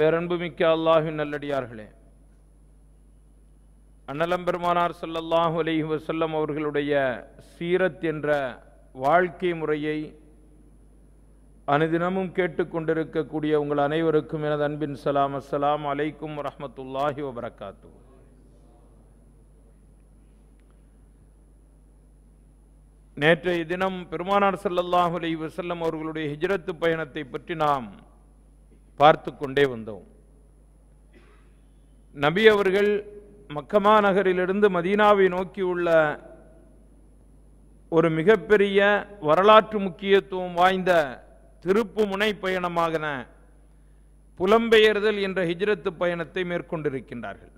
பேரன்புமிக்க அல்லாஹு நல்லடியார்களே அன்னலம்பெருமானார் சல்லல்லாஹு அலஹி வசல்லம் அவர்களுடைய சீரத் என்ற வாழ்க்கை முறையை அனுதினமும் கேட்டுக்கொண்டிருக்கக்கூடிய உங்கள் அனைவருக்கும் எனது அன்பின் சலாம் அஸ்லாம் அலைக்கும் வரமத்துல்லாஹி வபரகாத்து நேற்றைய தினம் பெருமானார் சல்லல்லாஹு அலி வசல்லம் அவர்களுடைய ஹிஜ்ரத்து பயணத்தை பற்றி நாம் பார்த்து கொண்டே வந்தோம் நபி அவர்கள் மக்கமா நகரிலிருந்து மதீனாவை நோக்கியுள்ள ஒரு மிகப்பெரிய வரலாற்று முக்கியத்துவம் வாய்ந்த திருப்பு முனை பயணமாகன புலம்பெயர்தல் என்ற ஹிஜ்ரத்து பயணத்தை மேற்கொண்டிருக்கின்றார்கள்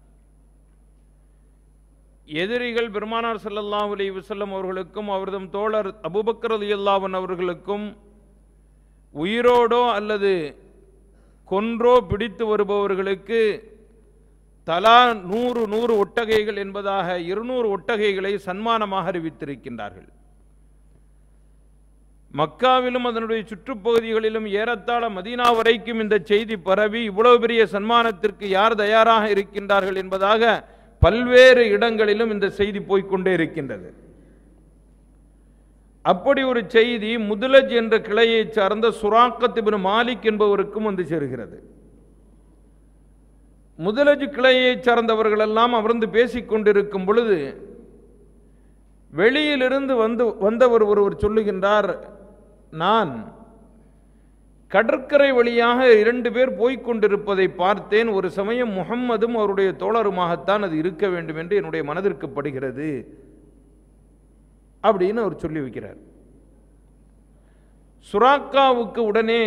எதிரிகள் பெருமானார் சல்லல்லா அலி வசல்லம் அவர்களுக்கும் அவரது தோழர் அபுபக்கர் அல்லாவன் அவர்களுக்கும் உயிரோடோ அல்லது கொன்றோ பிடித்து வருபவர்களுக்கு தலா நூறு நூறு ஒட்டகைகள் என்பதாக இருநூறு ஒட்டகைகளை சன்மானமாக அறிவித்திருக்கின்றார்கள் மக்காவிலும் அதனுடைய சுற்றுப்பகுதிகளிலும் ஏறத்தாழ மதீனா வரைக்கும் இந்த செய்தி பரவி இவ்வளவு பெரிய சன்மானத்திற்கு யார் தயாராக இருக்கின்றார்கள் என்பதாக பல்வேறு இடங்களிலும் இந்த செய்தி போய்கொண்டே இருக்கின்றது அப்படி ஒரு செய்தி முதலஜ் என்ற கிளையை சார்ந்த சுராக்கத்திபின் மாலிக் என்பவருக்கும் வந்து சேர்கிறது முதலஜ் கிளையை சார்ந்தவர்களெல்லாம் அமர்ந்து பேசிக்கொண்டிருக்கும் பொழுது வெளியிலிருந்து வந்து வந்தவர் ஒருவர் சொல்லுகின்றார் நான் கடற்கரை வழியாக இரண்டு பேர் போய்கொண்டிருப்பதை பார்த்தேன் ஒரு சமயம் முகம்மதும் அவருடைய தோழருமாகத்தான் அது இருக்க வேண்டும் என்று என்னுடைய மனதிற்கு படுகிறது அப்படின்னு அவர் சொல்லி வைக்கிறார் சுராக்காவுக்கு உடனே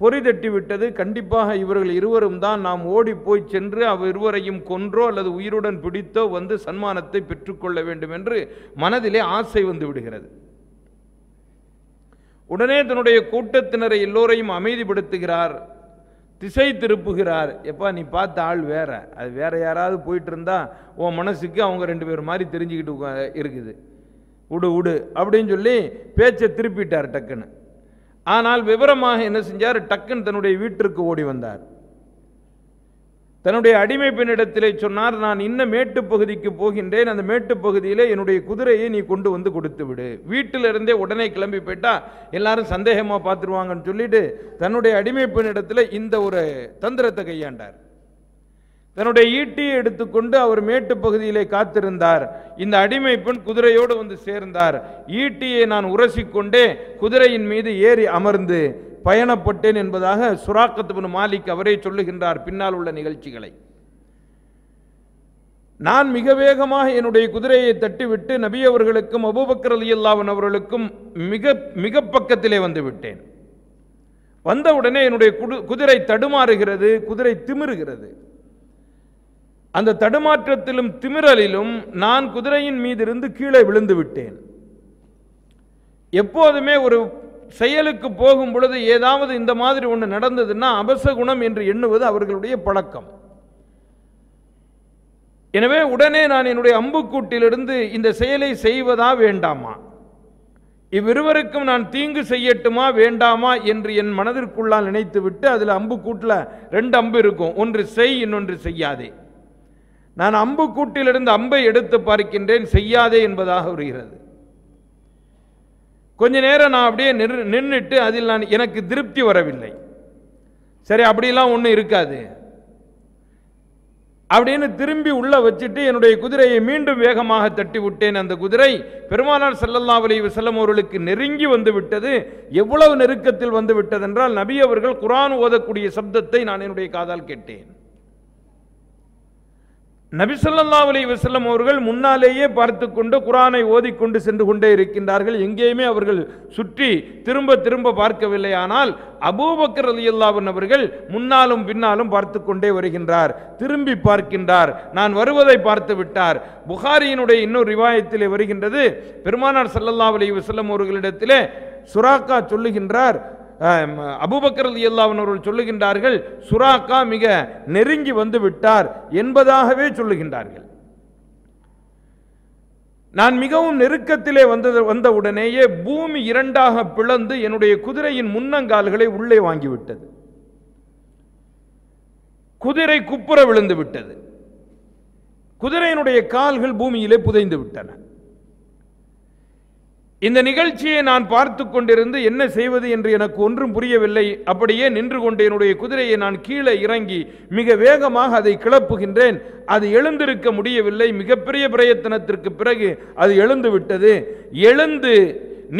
பொறி தட்டி விட்டது கண்டிப்பாக இவர்கள் இருவரும் தான் நாம் ஓடி போய் சென்று அவ் இருவரையும் கொன்றோ அல்லது உயிருடன் பிடித்தோ வந்து சன்மானத்தை பெற்றுக்கொள்ள வேண்டும் என்று மனதிலே ஆசை வந்து விடுகிறது உடனே தன்னுடைய கூட்டத்தினரை எல்லோரையும் அமைதிப்படுத்துகிறார் திசை திருப்புகிறார் எப்பா நீ பார்த்த ஆள் வேற அது வேற யாராவது போயிட்டு இருந்தா உன் மனசுக்கு அவங்க ரெண்டு பேர் மாதிரி தெரிஞ்சுக்கிட்டு இருக்குது உடு உடு அப்படின்னு சொல்லி பேச்சை திருப்பிட்டார் டக்குன்னு ஆனால் விவரமாக என்ன செஞ்சார் டக்குன்னு தன்னுடைய வீட்டிற்கு ஓடி வந்தார் தன்னுடைய அடிமை பெண்ணிடத்திலே சொன்னார் நான் இன்னும் மேட்டுப் பகுதிக்கு போகின்றேன் அந்த மேட்டுப் பகுதியிலே என்னுடைய குதிரையை நீ கொண்டு வந்து கொடுத்து விடு வீட்டிலிருந்தே உடனே கிளம்பி போயிட்டா எல்லாரும் சந்தேகமாக பார்த்துருவாங்கன்னு சொல்லிட்டு தன்னுடைய அடிமை பெண்ணிடத்தில் இந்த ஒரு தந்திரத்தை கையாண்டார் தன்னுடைய ஈட்டியை எடுத்துக்கொண்டு அவர் மேட்டு பகுதியிலே காத்திருந்தார் இந்த அடிமை பெண் குதிரையோடு வந்து சேர்ந்தார் ஈட்டியை நான் உரசிக்கொண்டே குதிரையின் மீது ஏறி அமர்ந்து பயணப்பட்டேன் என்பதாக சுராக்கத்துவன் மாலிக் அவரே சொல்லுகின்றார் பின்னால் உள்ள நிகழ்ச்சிகளை நான் மிக வேகமாக என்னுடைய குதிரையை தட்டிவிட்டு நபி அவர்களுக்கும் அபுபக்கர் அலி அல்லாவன் அவர்களுக்கும் மிக மிக பக்கத்திலே வந்து விட்டேன் வந்தவுடனே என்னுடைய குதிரை தடுமாறுகிறது குதிரை திமிருகிறது அந்த தடுமாற்றத்திலும் திமிரலிலும் நான் குதிரையின் மீதிருந்து கீழே விழுந்து விட்டேன் எப்போதுமே ஒரு செயலுக்கு போகும் பொழுது ஏதாவது இந்த மாதிரி ஒன்று நடந்ததுன்னா அபசகுணம் என்று எண்ணுவது அவர்களுடைய பழக்கம் எனவே உடனே நான் என்னுடைய அம்புக்கூட்டிலிருந்து இந்த செயலை செய்வதா வேண்டாமா இவ்விருவருக்கும் நான் தீங்கு செய்யட்டுமா வேண்டாமா என்று என் மனதிற்குள்ளால் நினைத்துவிட்டு அதில் அம்புக்கூட்டில் ரெண்டு அம்பு இருக்கும் ஒன்று செய் இன்னொன்று செய்யாதே நான் அம்பு கூட்டிலிருந்து அம்பை எடுத்து பார்க்கின்றேன் செய்யாதே என்பதாக வருகிறது கொஞ்ச நேரம் நான் அப்படியே நின்றுட்டு அதில் நான் எனக்கு திருப்தி வரவில்லை சரி அப்படிலாம் ஒன்றும் இருக்காது அப்படின்னு திரும்பி உள்ளே வச்சுட்டு என்னுடைய குதிரையை மீண்டும் வேகமாக தட்டி விட்டேன் அந்த குதிரை பெருமானார் செல்லல்லா அலி வசல்லம் அவர்களுக்கு நெருங்கி வந்து விட்டது எவ்வளவு நெருக்கத்தில் வந்து விட்டதென்றால் நபி அவர்கள் குரான் ஓதக்கூடிய சப்தத்தை நான் என்னுடைய காதால் கேட்டேன் நபிசல்லா அலி வசல்லம் அவர்கள் முன்னாலேயே பார்த்து கொண்டு குரானை ஓதிக்கொண்டு சென்று கொண்டே இருக்கின்றார்கள் எங்கேயுமே அவர்கள் சுற்றி திரும்ப திரும்ப பார்க்கவில்லை ஆனால் அபூபக்கர் அலி அவர்கள் முன்னாலும் பின்னாலும் பார்த்து கொண்டே வருகின்றார் திரும்பி பார்க்கின்றார் நான் வருவதை பார்த்து விட்டார் புகாரியினுடைய இன்னொரு ரிவாயத்திலே வருகின்றது பெருமானார் சல்லல்லா அலி வசல்லம் அவர்களிடத்திலே சுராக்கா சொல்லுகின்றார் அபுபக்கர் அலி அல்லாவின் அவர்கள் சொல்லுகின்றார்கள் சுராக்கா மிக நெருங்கி வந்து விட்டார் என்பதாகவே சொல்லுகின்றார்கள் நான் மிகவும் நெருக்கத்திலே வந்தது வந்தவுடனேயே பூமி இரண்டாக பிளந்து என்னுடைய குதிரையின் முன்னங்கால்களை உள்ளே வாங்கிவிட்டது குதிரை குப்புற விழுந்து விட்டது குதிரையினுடைய கால்கள் பூமியிலே புதைந்து விட்டன இந்த நிகழ்ச்சியை நான் பார்த்து கொண்டிருந்து என்ன செய்வது என்று எனக்கு ஒன்றும் புரியவில்லை அப்படியே நின்று கொண்டு என்னுடைய குதிரையை நான் கீழே இறங்கி மிக வேகமாக அதை கிளப்புகின்றேன் அது எழுந்திருக்க முடியவில்லை மிகப்பெரிய பிரயத்தனத்திற்கு பிறகு அது எழுந்து விட்டது எழுந்து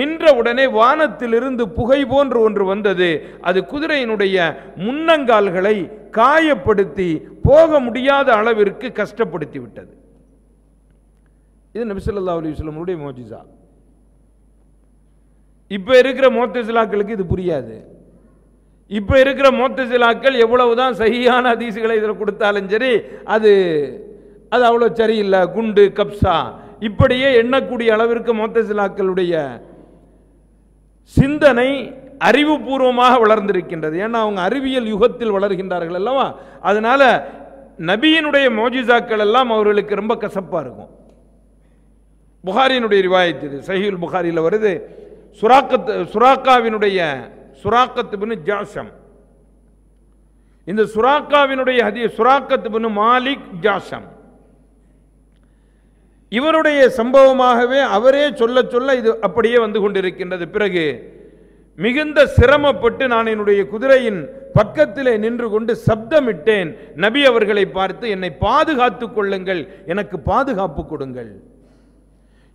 நின்றவுடனே வானத்திலிருந்து புகை போன்று ஒன்று வந்தது அது குதிரையினுடைய முன்னங்கால்களை காயப்படுத்தி போக முடியாத அளவிற்கு கஷ்டப்படுத்தி விட்டது இது நபிசல்லா அலி வல்லமுடைய மோஜிசா இப்போ இருக்கிற மோத்தசிலாக்களுக்கு இது புரியாது இப்போ இருக்கிற மோத்தசிலாக்கள் எவ்வளவு தான் சரியான அதிசுகளை இதில் கொடுத்தாலும் சரி அது அது அவ்வளோ சரியில்லை குண்டு கப்சா இப்படியே எண்ணக்கூடிய அளவிற்கு மோத்தசிலாக்களுடைய சிந்தனை அறிவுபூர்வமாக வளர்ந்திருக்கின்றது ஏன்னா அவங்க அறிவியல் யுகத்தில் வளர்கின்றார்கள் அல்லவா அதனால் நபியினுடைய மோஜிசாக்கள் எல்லாம் அவர்களுக்கு ரொம்ப கசப்பாக இருக்கும் புகாரியினுடைய ரிவாயத்து இது சஹீல் புகாரியில் வருது சுராக்கத் சுராக்காவினுடைய பின்னு ஜாசம் இந்த சுராக்காவினுடைய ஹதி பின்னு மாலிக் ஜாசம் இவருடைய சம்பவமாகவே அவரே சொல்ல சொல்ல இது அப்படியே வந்து கொண்டிருக்கின்றது பிறகு மிகுந்த சிரமப்பட்டு நான் என்னுடைய குதிரையின் பக்கத்திலே நின்று கொண்டு சப்தமிட்டேன் நபி அவர்களை பார்த்து என்னை பாதுகாத்து கொள்ளுங்கள் எனக்கு பாதுகாப்பு கொடுங்கள்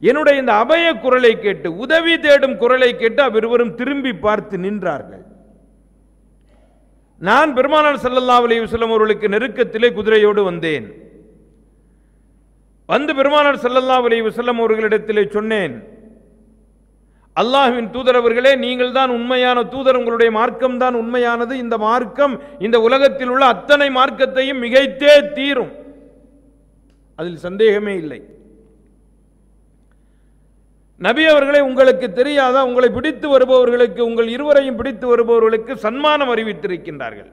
என்னுடைய இந்த அபய குரலை கேட்டு உதவி தேடும் குரலை கேட்டு இருவரும் திரும்பி பார்த்து நின்றார்கள் நான் பெருமானார் சல்லல்லா அலி வல்லம் அவர்களுக்கு நெருக்கத்திலே குதிரையோடு வந்தேன் வந்து பெருமானார் சல்லல்லா அலி வசலம் அவர்களிடத்திலே சொன்னேன் அல்லாஹுவின் தூதர் அவர்களே நீங்கள் தான் உண்மையான தூதர் உங்களுடைய மார்க்கம் தான் உண்மையானது இந்த மார்க்கம் இந்த உலகத்தில் உள்ள அத்தனை மார்க்கத்தையும் மிகைத்தே தீரும் அதில் சந்தேகமே இல்லை நபி அவர்களே உங்களுக்கு தெரியாதா உங்களை பிடித்து வருபவர்களுக்கு உங்கள் இருவரையும் பிடித்து வருபவர்களுக்கு சன்மானம் அறிவித்திருக்கின்றார்கள்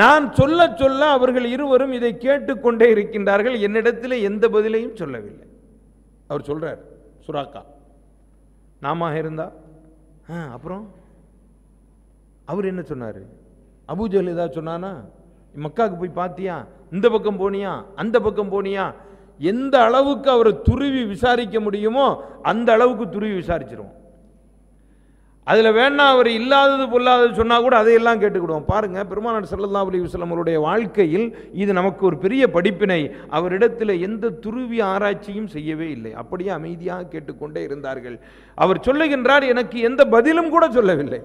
நான் சொல்ல சொல்ல அவர்கள் இருவரும் இதை கேட்டுக்கொண்டே இருக்கின்றார்கள் என்னிடத்தில் எந்த பதிலையும் சொல்லவில்லை அவர் சொல்றார் சுராக்கா நாம இருந்தா ஆ அப்புறம் அவர் என்ன சொன்னார் அபுஜல் ஏதாவது சொன்னானா மக்காவுக்கு போய் பார்த்தியா இந்த பக்கம் போனியா அந்த பக்கம் போனியா எந்த அளவுக்கு அவரை துருவி விசாரிக்க முடியுமோ அந்த அளவுக்கு துருவி விசாரிச்சிருவோம் அதில் வேணா அவர் இல்லாதது பொல்லாதது சொன்னால் கூட அதையெல்லாம் கேட்டுக்கிடுவோம் பாருங்க பெருமானார் சல்லா அலி வஸ்லம் அவருடைய வாழ்க்கையில் இது நமக்கு ஒரு பெரிய படிப்பினை அவரிடத்தில் எந்த துருவி ஆராய்ச்சியும் செய்யவே இல்லை அப்படியே அமைதியாக கேட்டுக்கொண்டே இருந்தார்கள் அவர் சொல்லுகின்றார் எனக்கு எந்த பதிலும் கூட சொல்லவில்லை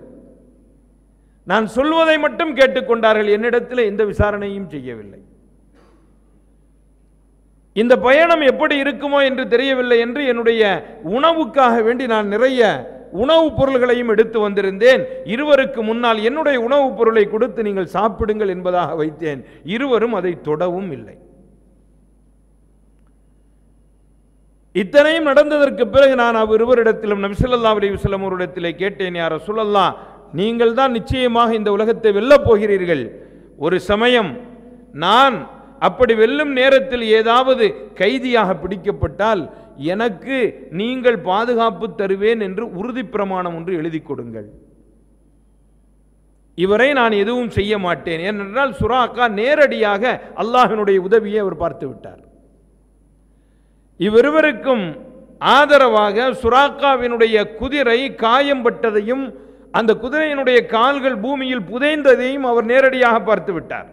நான் சொல்வதை மட்டும் கேட்டுக்கொண்டார்கள் என்னிடத்தில் எந்த விசாரணையும் செய்யவில்லை இந்த பயணம் எப்படி இருக்குமோ என்று தெரியவில்லை என்று என்னுடைய உணவுக்காக வேண்டி நான் நிறைய உணவுப் பொருள்களையும் எடுத்து வந்திருந்தேன் இருவருக்கு முன்னால் என்னுடைய உணவுப் பொருளை கொடுத்து நீங்கள் சாப்பிடுங்கள் என்பதாக வைத்தேன் இருவரும் அதை தொடவும் இல்லை இத்தனையும் நடந்ததற்கு பிறகு நான் இருவரிடத்திலும் நபிசல்லா அலி வல்லம் ஒருடத்திலே கேட்டேன் யார சொல்லல்லா நீங்கள் தான் நிச்சயமாக இந்த உலகத்தை வெல்லப் போகிறீர்கள் ஒரு சமயம் நான் அப்படி வெல்லும் நேரத்தில் ஏதாவது கைதியாக பிடிக்கப்பட்டால் எனக்கு நீங்கள் பாதுகாப்பு தருவேன் என்று உறுதி பிரமாணம் ஒன்று எழுதி கொடுங்கள் இவரை நான் எதுவும் செய்ய மாட்டேன் ஏனென்றால் சுராக்கா நேரடியாக அல்லாஹினுடைய உதவியை அவர் பார்த்து விட்டார் இவ்வருவருக்கும் ஆதரவாக சுராக்காவினுடைய குதிரை காயம்பட்டதையும் அந்த குதிரையினுடைய கால்கள் பூமியில் புதைந்ததையும் அவர் நேரடியாக பார்த்து விட்டார்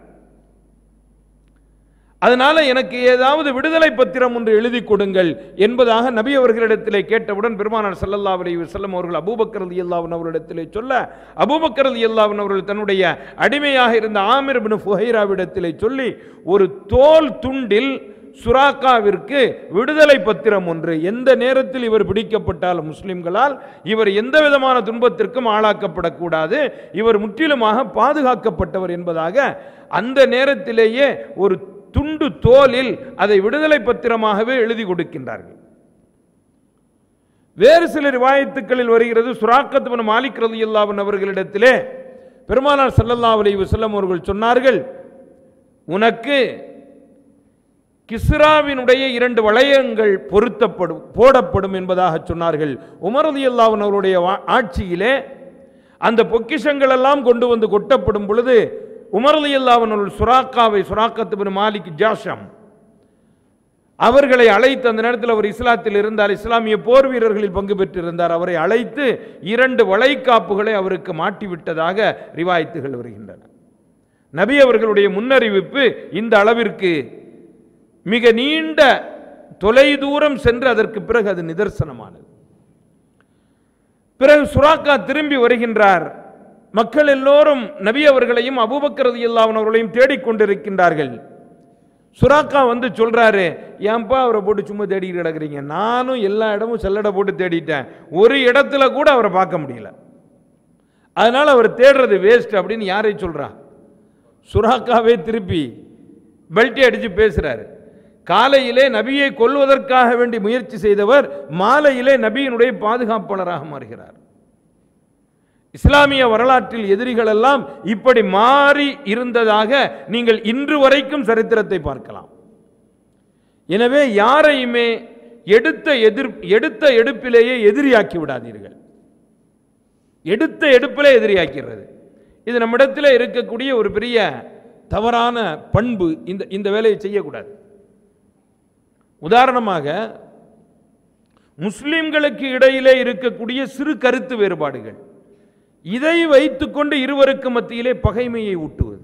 அதனால எனக்கு ஏதாவது விடுதலை பத்திரம் ஒன்று எழுதி கொடுங்கள் என்பதாக நபி அவர்களிடத்திலே கேட்டவுடன் பெருமானார் சல்லல்லா அலி வல்லம் அவர்கள் அபூபக்கரதி அல்லாவின் அவர்களிடத்திலே சொல்ல அபூபக்கரதி அல்லாவின் அவர்கள் தன்னுடைய அடிமையாக இருந்த ஆமிர் பின் ஃபுஹைராவிடத்திலே சொல்லி ஒரு தோல் துண்டில் சுராக்காவிற்கு விடுதலை பத்திரம் ஒன்று எந்த நேரத்தில் இவர் பிடிக்கப்பட்டால் முஸ்லிம்களால் இவர் எந்த விதமான துன்பத்திற்கும் ஆளாக்கப்படக்கூடாது இவர் முற்றிலுமாக பாதுகாக்கப்பட்டவர் என்பதாக அந்த நேரத்திலேயே ஒரு துண்டு தோலில் அதை விடுதலை பத்திரமாகவே எழுதி கொடுக்கின்றார்கள் வேறு சில ரிவாயத்துக்களில் வருகிறது சுராக்கத்துவன் மாலிக் ரதி அல்லாவன் அவர்களிடத்திலே பெருமானார் சல்லல்லா அலி வசல்லம் அவர்கள் சொன்னார்கள் உனக்கு கிஸ்ராவினுடைய இரண்டு வளையங்கள் பொருத்தப்படும் போடப்படும் என்பதாக சொன்னார்கள் உமரதி அல்லாவின் அவருடைய ஆட்சியிலே அந்த பொக்கிஷங்கள் எல்லாம் கொண்டு வந்து கொட்டப்படும் பொழுது உமரலி அல்லாவனுள் சுராக்காவை சுராக்கத்துபின் மாலிக் ஜாஷம் அவர்களை அழைத்து அந்த நேரத்தில் அவர் இஸ்லாத்தில் இருந்தார் இஸ்லாமிய போர் வீரர்களில் பங்கு பெற்றிருந்தார் அவரை அழைத்து இரண்டு வளைக்காப்புகளை அவருக்கு மாட்டிவிட்டதாக ரிவாயத்துகள் வருகின்றன நபி அவர்களுடைய முன்னறிவிப்பு இந்த அளவிற்கு மிக நீண்ட தொலைதூரம் சென்று அதற்கு பிறகு அது நிதர்சனமானது பிறகு சுராக்கா திரும்பி வருகின்றார் மக்கள் எல்லோரும் நபி அவர்களையும் அபூபக்கரது இல்லாமன் அவர்களையும் தேடிக்கொண்டிருக்கின்றார்கள் சுராக்கா வந்து சொல்கிறாரு ஏன்பா அவரை போட்டு சும்மா தேடிக்கிட்டு கிடக்குறீங்க நானும் எல்லா இடமும் செல்லடை போட்டு தேடிட்டேன் ஒரு இடத்துல கூட அவரை பார்க்க முடியல அதனால் அவர் தேடுறது வேஸ்ட் அப்படின்னு யாரை சொல்கிறா சுராக்காவே திருப்பி பெல்ட்டி அடித்து பேசுகிறாரு காலையிலே நபியை கொல்வதற்காக வேண்டி முயற்சி செய்தவர் மாலையிலே நபியினுடைய பாதுகாப்பாளராக மாறுகிறார் இஸ்லாமிய வரலாற்றில் எதிரிகள் எல்லாம் இப்படி மாறி இருந்ததாக நீங்கள் இன்று வரைக்கும் சரித்திரத்தை பார்க்கலாம் எனவே யாரையுமே எடுத்த எதிர் எடுத்த எடுப்பிலேயே எதிரியாக்கி விடாதீர்கள் எடுத்த எடுப்பிலே எதிரியாக்கிறது இது நம்மிடத்தில் இருக்கக்கூடிய ஒரு பெரிய தவறான பண்பு இந்த இந்த வேலையை செய்யக்கூடாது உதாரணமாக முஸ்லிம்களுக்கு இடையிலே இருக்கக்கூடிய சிறு கருத்து வேறுபாடுகள் இதை வைத்துக்கொண்டு இருவருக்கு மத்தியிலே பகைமையை ஊட்டுவது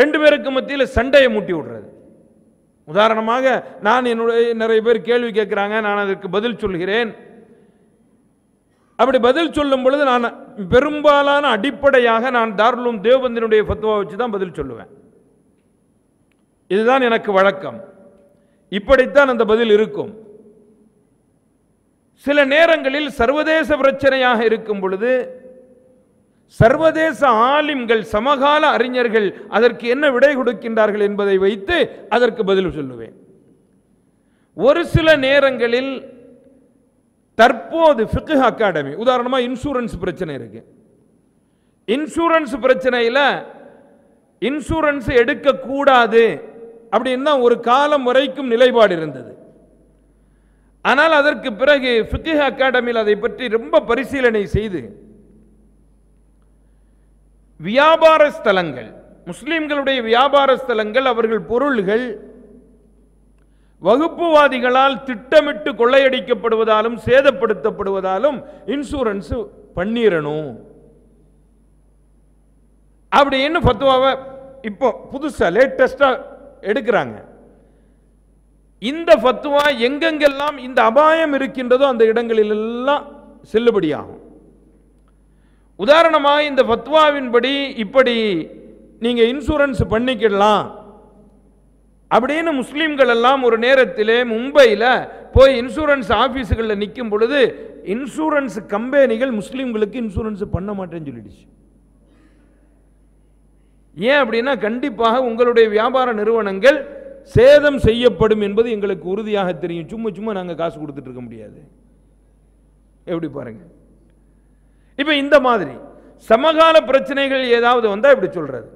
ரெண்டு பேருக்கு மத்தியில் சண்டையை மூட்டி விடுறது உதாரணமாக நான் என்னுடைய நிறைய பேர் கேள்வி கேட்குறாங்க நான் அதற்கு பதில் சொல்கிறேன் அப்படி பதில் சொல்லும் பொழுது நான் பெரும்பாலான அடிப்படையாக நான் தார்லும் தேவபந்தினுடைய ஃபத்துவா வச்சு தான் பதில் சொல்லுவேன் இதுதான் எனக்கு வழக்கம் இப்படித்தான் அந்த பதில் இருக்கும் சில நேரங்களில் சர்வதேச பிரச்சனையாக இருக்கும் பொழுது சர்வதேச ஆலிம்கள் சமகால அறிஞர்கள் அதற்கு என்ன விடை கொடுக்கின்றார்கள் என்பதை வைத்து அதற்கு பதில் சொல்லுவேன் ஒரு சில நேரங்களில் தற்போது ஃபிக்கு அகாடமி உதாரணமாக இன்சூரன்ஸ் பிரச்சனை இருக்கு இன்சூரன்ஸ் பிரச்சனையில் இன்சூரன்ஸ் எடுக்கக்கூடாது அப்படின்னு தான் ஒரு காலம் வரைக்கும் நிலைப்பாடு இருந்தது ஆனால் அதற்கு பிறகு ஃபிகிஹ் அகாடமியில் அதை பற்றி ரொம்ப பரிசீலனை செய்து வியாபார ஸ்தலங்கள் முஸ்லீம்களுடைய வியாபார ஸ்தலங்கள் அவர்கள் பொருள்கள் வகுப்புவாதிகளால் திட்டமிட்டு கொள்ளையடிக்கப்படுவதாலும் சேதப்படுத்தப்படுவதாலும் இன்சூரன்ஸ் பண்ணிடணும் அப்படின்னு ஃபத்துவாவை இப்போ புதுசாக லேட்டஸ்டாக எடுக்கிறாங்க இந்த ஃபத்துவா எங்கெங்கெல்லாம் இந்த அபாயம் இருக்கின்றதோ அந்த இடங்களிலெல்லாம் செல்லுபடியாகும் உதாரணமாக இந்த ஃபத்வாவின்படி இப்படி நீங்கள் இன்சூரன்ஸ் பண்ணிக்கிடலாம் அப்படின்னு முஸ்லீம்கள் எல்லாம் ஒரு நேரத்திலே மும்பையில் போய் இன்சூரன்ஸ் ஆஃபீஸுகளில் நிற்கும் பொழுது இன்சூரன்ஸ் கம்பெனிகள் முஸ்லீம்களுக்கு இன்சூரன்ஸ் பண்ண மாட்டேன்னு சொல்லிடுச்சு ஏன் அப்படின்னா கண்டிப்பாக உங்களுடைய வியாபார நிறுவனங்கள் சேதம் செய்யப்படும் என்பது எங்களுக்கு உறுதியாக தெரியும் சும்மா சும்மா நாங்கள் காசு கொடுத்துட்டு இருக்க முடியாது எப்படி பாருங்க இப்போ இந்த மாதிரி சமகால பிரச்சனைகள் ஏதாவது வந்தால் இப்படி சொல்கிறது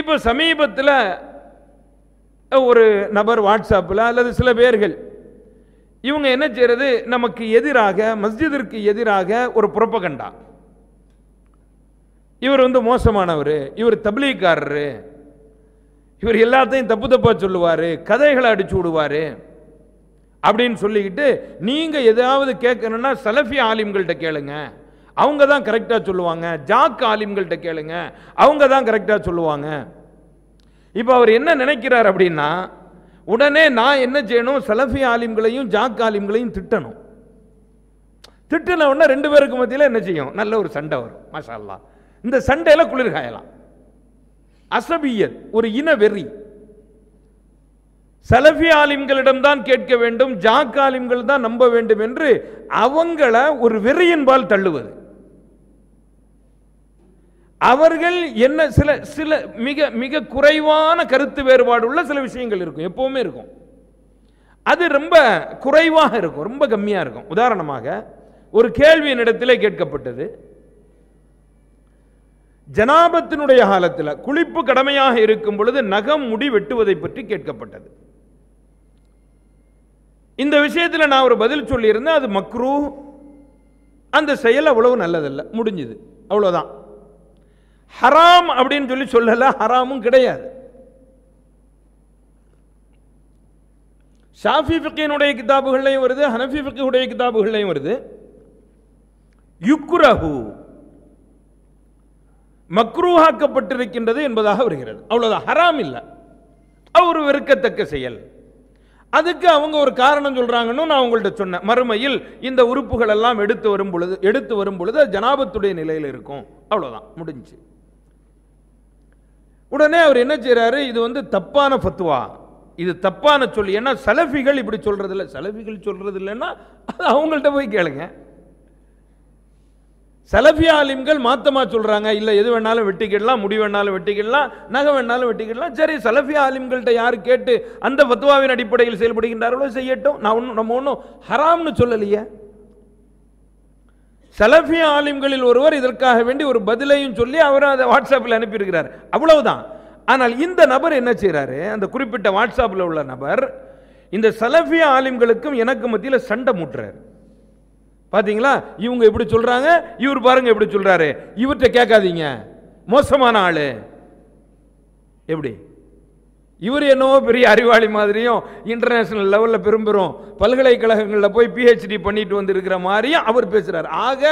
இப்போ சமீபத்தில் ஒரு நபர் வாட்ஸ்அப்பில் அல்லது சில பேர்கள் இவங்க என்ன செய்கிறது நமக்கு எதிராக மஸ்ஜிதிற்கு எதிராக ஒரு புறப்பகண்டா இவர் வந்து மோசமானவர் இவர் தபிலீக்காரரு இவர் எல்லாத்தையும் தப்பு தப்பாக சொல்லுவார் கதைகளை அடிச்சு விடுவார் அப்படின்னு சொல்லிக்கிட்டு நீங்கள் எதாவது கேட்கணுன்னா சலஃபி ஆலிம்கள்கிட்ட கேளுங்க அவங்க தான் கரெக்டாக சொல்லுவாங்க ஜாக் ஆலிம்கள்கிட்ட கேளுங்க அவங்க தான் கரெக்டாக சொல்லுவாங்க இப்போ அவர் என்ன நினைக்கிறார் அப்படின்னா உடனே நான் என்ன செய்யணும் சலஃபி ஆலிம்களையும் ஜாக் ஆலிம்களையும் திட்டணும் திட்டின உடனே ரெண்டு பேருக்கு மத்தியில் என்ன செய்யும் நல்ல ஒரு சண்டை வரும் மசாலா இந்த சண்டையில் குளிர்காயலாம் அசபியத் ஒரு இன வெறி சலஃபி தான் கேட்க வேண்டும் ஜாக் ஆலிம்கள் தான் நம்ப வேண்டும் என்று அவங்கள ஒரு வெறியின்பால் தள்ளுவது அவர்கள் என்ன சில சில மிக மிக குறைவான கருத்து வேறுபாடு உள்ள சில விஷயங்கள் இருக்கும் எப்போவுமே இருக்கும் அது ரொம்ப குறைவாக இருக்கும் ரொம்ப கம்மியாக இருக்கும் உதாரணமாக ஒரு கேள்வியின் இடத்திலே கேட்கப்பட்டது ஜனாபத்தினுடைய காலத்தில் குளிப்பு கடமையாக இருக்கும் பொழுது நகம் முடி வெட்டுவதை பற்றி கேட்கப்பட்டது இந்த விஷயத்தில் நான் ஒரு பதில் சொல்லியிருந்தேன் அது மக்ரூ அந்த செயல் அவ்வளவு நல்லதல்ல முடிஞ்சுது அவ்வளோதான் ஹராம் அப்படின்னு சொல்லி சொல்லல ஹராமும் கிடையாது ஷாஃபி ஃபிக்கினுடைய கிதாபுகள்லையும் வருது ஹனஃபி ஃபிக்கினுடைய கிதாபுகள்லையும் வருது யுக்ரஹூ மக்ரூஹாக்கப்பட்டிருக்கின்றது என்பதாக வருகிறது அவ்வளவு ஹராம் இல்லை அவர் ஒரு வெறுக்கத்தக்க செயல் அதுக்கு அவங்க ஒரு காரணம் சொல்றாங்கன்னு நான் உங்கள்கிட்ட சொன்னேன் மறுமையில் இந்த உறுப்புகள் எல்லாம் எடுத்து வரும் பொழுது எடுத்து வரும் பொழுது ஜனாபத்துடைய நிலையில் இருக்கும் அவ்வளவுதான் முடிஞ்சு உடனே அவர் என்ன செய்கிறாரு இது வந்து தப்பான ஃபத்துவா இது தப்பான சொல்லி ஏன்னா சலஃபிகள் இப்படி இல்லை சலஃபிகள் சொல்கிறது இல்லைன்னா அது அவங்கள்ட்ட போய் கேளுங்க செலபி ஆலிம்கள் மாத்தமாக சொல்கிறாங்க இல்லை எது வேணாலும் வெட்டிக்கிடலாம் முடி வேணாலும் வெட்டிக்கிடலாம் நகை வேணாலும் வெட்டிக்கிடலாம் சரி செலபி ஆலிம்கள்கிட்ட யார் கேட்டு அந்த பத்துவாவின் அடிப்படையில் செயல்படுகின்றார்களோ செய்யட்டும் நான் ஒன்றும் நம்ம ஒன்றும் ஹராம்னு சொல்லலையே செலபி ஆலிம்களில் ஒருவர் இதற்காக வேண்டி ஒரு பதிலையும் சொல்லி அவர் அதை வாட்ஸ்அப்பில் அனுப்பியிருக்கிறார் அவ்வளவுதான் ஆனால் இந்த நபர் என்ன செய்கிறாரு அந்த குறிப்பிட்ட வாட்ஸ்அப்பில் உள்ள நபர் இந்த செலஃபிய ஆலிம்களுக்கும் எனக்கு மத்தியில் சண்டை மூட்டுறாரு பார்த்தீங்களா இவங்க எப்படி சொல்கிறாங்க இவர் பாருங்க எப்படி சொல்கிறாரு இவர்கிட்ட கேட்காதீங்க மோசமான ஆள் எப்படி இவர் என்னவோ பெரிய அறிவாளி மாதிரியும் இன்டர்நேஷ்னல் லெவலில் பெரும்பெரும் பல்கலைக்கழகங்களில் போய் பிஹெச்டி பண்ணிட்டு வந்திருக்கிற மாதிரியும் அவர் பேசுகிறார் ஆக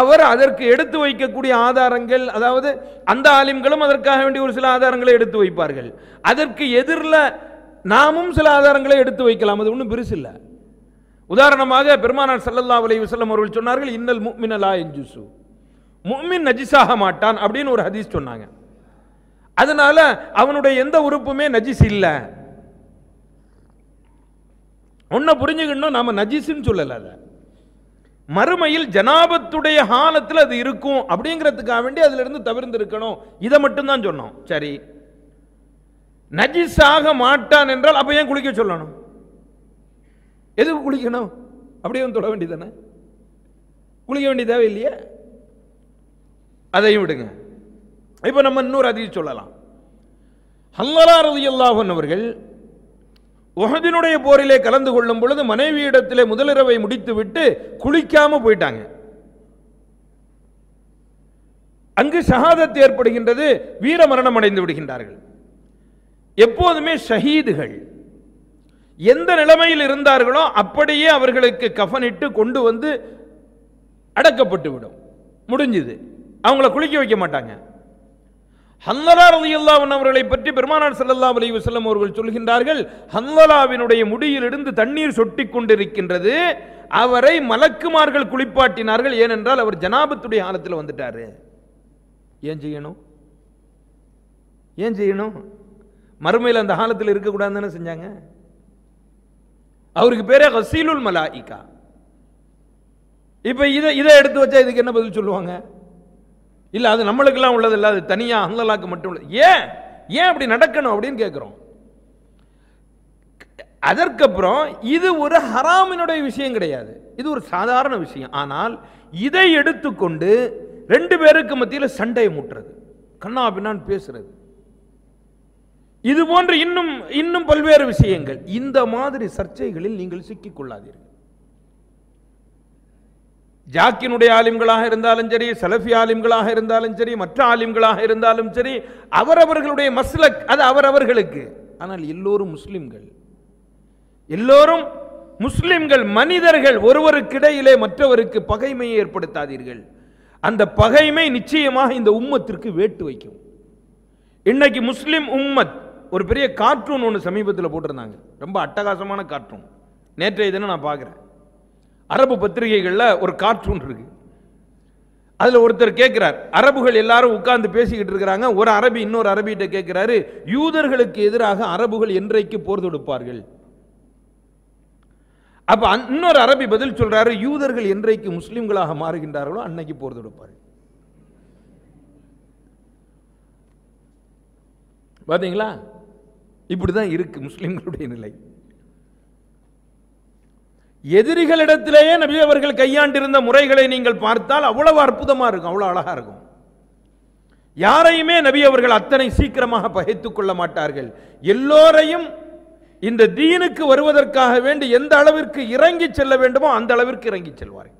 அவர் அதற்கு எடுத்து வைக்கக்கூடிய ஆதாரங்கள் அதாவது அந்த ஆலிம்களும் அதற்காக வேண்டிய ஒரு சில ஆதாரங்களை எடுத்து வைப்பார்கள் அதற்கு எதிரில் நாமும் சில ஆதாரங்களை எடுத்து வைக்கலாம் அது ஒன்றும் பெருசு இல்லை உதாரணமாக பெருமானார் சல்லல்லா அலி வல்லம் அவர்கள் சொன்னார்கள் இன்னல் முக்மினலா எஞ்சுசு முக்மின் நஜிஸாக மாட்டான் அப்படின்னு ஒரு ஹதீஸ் சொன்னாங்க அதனால அவனுடைய எந்த உறுப்புமே நஜிஸ் இல்லை ஒன்றை புரிஞ்சுக்கணும் நாம் நஜிஸ்ன்னு சொல்லலை அதை மறுமையில் ஜனாபத்துடைய ஹாலத்தில் அது இருக்கும் அப்படிங்கிறதுக்காக வேண்டி அதிலிருந்து தவிர்ந்து இருக்கணும் இதை மட்டும்தான் சொன்னோம் சரி ஆக மாட்டான் என்றால் அப்போ ஏன் குளிக்க சொல்லணும் எது குளிக்கணும் அப்படியே வந்து தொட வேண்டியதானே குளிக்க வேண்டிய தேவை இல்லையா அதையும் விடுங்க இப்போ நம்ம இன்னொரு அதிகம் சொல்லலாம் ஹல்லலா ரதி அல்லாஹன் அவர்கள் உஹதினுடைய போரிலே கலந்து கொள்ளும் பொழுது மனைவியிடத்திலே முதலிரவை முடித்து விட்டு குளிக்காம போயிட்டாங்க அங்கு சகாதத்து ஏற்படுகின்றது வீர மரணம் அடைந்து விடுகின்றார்கள் எப்போதுமே ஷஹீதுகள் எந்த நிலைமையில் இருந்தார்களோ அப்படியே அவர்களுக்கு கஃனிட்டு கொண்டு வந்து அடக்கப்பட்டு விடும் முடிஞ்சுது அவங்கள குளிக்க வைக்க மாட்டாங்க ஹந்தலா ரலியல்லாவின் அவர்களை பற்றி பெருமானார் செல்லல்லா அலி வசல்லம் அவர்கள் சொல்கின்றார்கள் ஹந்தலாவினுடைய முடியிலிருந்து தண்ணீர் சொட்டி கொண்டிருக்கின்றது அவரை மலக்குமார்கள் குளிப்பாட்டினார்கள் ஏனென்றால் அவர் ஜனாபத்துடைய ஆழத்தில் வந்துட்டாரு ஏன் செய்யணும் ஏன் செய்யணும் மறுமையில் அந்த இருக்கக்கூடாது இருக்கக்கூடாதுன்னு செஞ்சாங்க அவருக்கு பேரே ஹசீலுல் மலாயிக்கா இப்போ இதை இதை எடுத்து வச்சா இதுக்கு என்ன பதில் சொல்லுவாங்க இல்லை அது நம்மளுக்கெல்லாம் உள்ளது இல்லை அது தனியாக அங்கலாக்கு மட்டும் இல்லை ஏன் ஏன் அப்படி நடக்கணும் அப்படின்னு கேட்குறோம் அதற்கப்புறம் இது ஒரு ஹராமினுடைய விஷயம் கிடையாது இது ஒரு சாதாரண விஷயம் ஆனால் இதை எடுத்துக்கொண்டு ரெண்டு பேருக்கு மத்தியில் சண்டையை மூட்டுறது கண்ணா பின்னான்னு பேசுறது இது போன்ற இன்னும் இன்னும் பல்வேறு விஷயங்கள் இந்த மாதிரி சர்ச்சைகளில் நீங்கள் சிக்கிக் கொள்ளாதீர்கள் ஜாக்கினுடைய ஆலிம்களாக இருந்தாலும் சரி சலஃபி ஆலிம்களாக இருந்தாலும் சரி மற்ற ஆலிம்களாக இருந்தாலும் சரி அவரவர்களுடைய மஸ்லக் அது அவரவர்களுக்கு ஆனால் எல்லோரும் முஸ்லிம்கள் எல்லோரும் முஸ்லிம்கள் மனிதர்கள் ஒருவருக்கிடையிலே மற்றவருக்கு பகைமையை ஏற்படுத்தாதீர்கள் அந்த பகைமை நிச்சயமாக இந்த உம்மத்திற்கு வேட்டு வைக்கும் இன்னைக்கு முஸ்லிம் உம்மத் ஒரு பெரிய கார்ட்டூன் ஒன்று சமீபத்தில் போட்டிருந்தாங்க ரொம்ப அட்டகாசமான கார்ட்டூன் நேற்றைய தினம் நான் பார்க்குறேன் அரபு பத்திரிகைகளில் ஒரு கார்ட்டூன் இருக்குது அதில் ஒருத்தர் கேட்குறார் அரபுகள் எல்லாரும் உட்கார்ந்து பேசிக்கிட்டு இருக்கிறாங்க ஒரு அரபி இன்னொரு அரபிகிட்ட கேட்குறாரு யூதர்களுக்கு எதிராக அரபுகள் என்றைக்கு போர் தொடுப்பார்கள் அப்போ இன்னொரு அரபி பதில் சொல்கிறாரு யூதர்கள் என்றைக்கு முஸ்லீம்களாக மாறுகின்றார்களோ அன்னைக்கு போர் தொடுப்பார்கள் பார்த்தீங்களா இப்படி தான் இருக்குது முஸ்லீம்களுடைய நிலை எதிரிகளிடத்திலேயே நபி அவர்கள் கையாண்டிருந்த முறைகளை நீங்கள் பார்த்தால் அவ்வளவு அற்புதமாக இருக்கும் அவ்வளோ அழகாக இருக்கும் யாரையுமே நபி அவர்கள் அத்தனை சீக்கிரமாக பகைத்துக் கொள்ள மாட்டார்கள் எல்லோரையும் இந்த தீனுக்கு வருவதற்காக வேண்டி எந்த அளவிற்கு இறங்கி செல்ல வேண்டுமோ அந்த அளவிற்கு இறங்கி செல்வார்கள்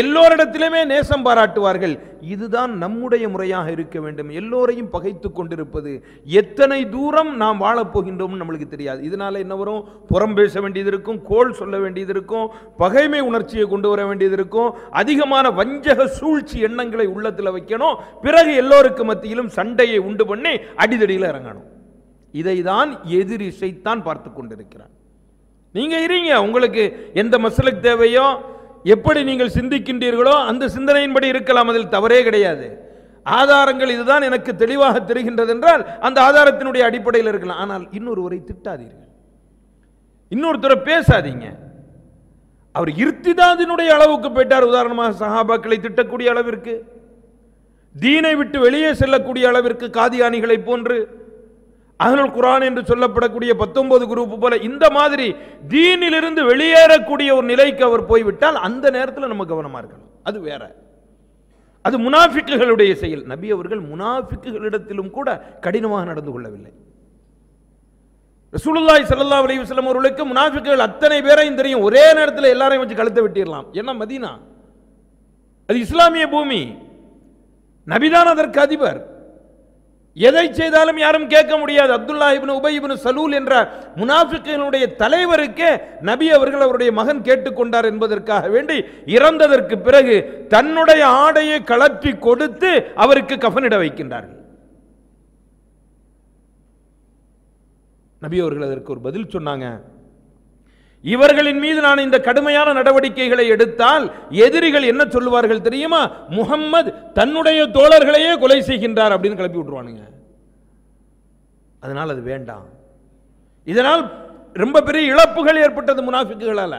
எல்லோரிடத்திலுமே நேசம் பாராட்டுவார்கள் இதுதான் நம்முடைய முறையாக இருக்க வேண்டும் எல்லோரையும் பகைத்து கொண்டிருப்பது எத்தனை தூரம் நாம் வாழப்போகின்றோம்னு நம்மளுக்கு தெரியாது இதனால் என்ன வரும் புறம் பேச வேண்டியது இருக்கும் கோல் சொல்ல வேண்டியது இருக்கும் பகைமை உணர்ச்சியை கொண்டு வர வேண்டியது இருக்கும் அதிகமான வஞ்சக சூழ்ச்சி எண்ணங்களை உள்ளத்தில் வைக்கணும் பிறகு எல்லோருக்கு மத்தியிலும் சண்டையை உண்டு பண்ணி அடிதடியில் இறங்கணும் இதை தான் எதிரிசைத்தான் பார்த்து கொண்டிருக்கிறான் நீங்கள் இருங்க உங்களுக்கு எந்த மசலுக்கு தேவையோ எப்படி நீங்கள் சிந்திக்கின்றீர்களோ அந்த சிந்தனையின்படி இருக்கலாம் அதில் தவறே கிடையாது ஆதாரங்கள் இதுதான் எனக்கு தெளிவாக தெரிகின்றது என்றால் அந்த ஆதாரத்தினுடைய அடிப்படையில் இருக்கலாம் ஆனால் இன்னொருவரை திட்டாதீர்கள் இன்னொருத்தரை பேசாதீங்க அவர் இருத்திதாதினுடைய அளவுக்கு போயிட்டார் உதாரணமாக சஹாபாக்களை திட்டக்கூடிய அளவிற்கு தீனை விட்டு வெளியே செல்லக்கூடிய அளவிற்கு காதியானிகளை போன்று அகனுல் குரான் என்று சொல்லப்படக்கூடிய பத்தொன்பது குரூப் போல இந்த மாதிரி தீனிலிருந்து வெளியேறக்கூடிய ஒரு நிலைக்கு அவர் போய்விட்டால் அந்த நேரத்தில் நம்ம கவனமாக இருக்கணும் அது வேற அது முனாஃபிக்குகளுடைய செயல் நபி அவர்கள் முனாஃபிக்குகளிடத்திலும் கூட கடினமாக நடந்து கொள்ளவில்லை ரசூலுல்லாய் சல்லா அலி வஸ்லம் அவர்களுக்கு முனாஃபிக்குகள் அத்தனை பேரையும் தெரியும் ஒரே நேரத்தில் எல்லாரையும் வச்சு கழுத்தை வெட்டிடலாம் ஏன்னா மதீனா அது இஸ்லாமிய பூமி நபிதான் அதற்கு அதிபர் எதை செய்தாலும் யாரும் கேட்க முடியாது Abdullah ibn Ubayy ibn Salul என்ற முனாஃபிக்கினுடைய தலைவருக்கே நபி அவர்கள் அவருடைய மகன் கேட்டுக்கொண்டார் என்பதற்காக வேண்டி இறந்ததற்கு பிறகு தன்னுடைய ஆடையை கலற்றி கொடுத்து அவருக்கு கஃனிட வைக்கின்றார்கள் நபி அவர்கள் அதற்கு ஒரு பதில் சொன்னாங்க இவர்களின் மீது நான் இந்த கடுமையான நடவடிக்கைகளை எடுத்தால் எதிரிகள் என்ன சொல்லுவார்கள் தெரியுமா முகம்மது தன்னுடைய தோழர்களையே கொலை செய்கின்றார் அப்படின்னு கிளப்பி விட்டுருவானுங்க அதனால் அது வேண்டாம் இதனால் ரொம்ப பெரிய இழப்புகள் ஏற்பட்டது முனாஃபிக்குகளால்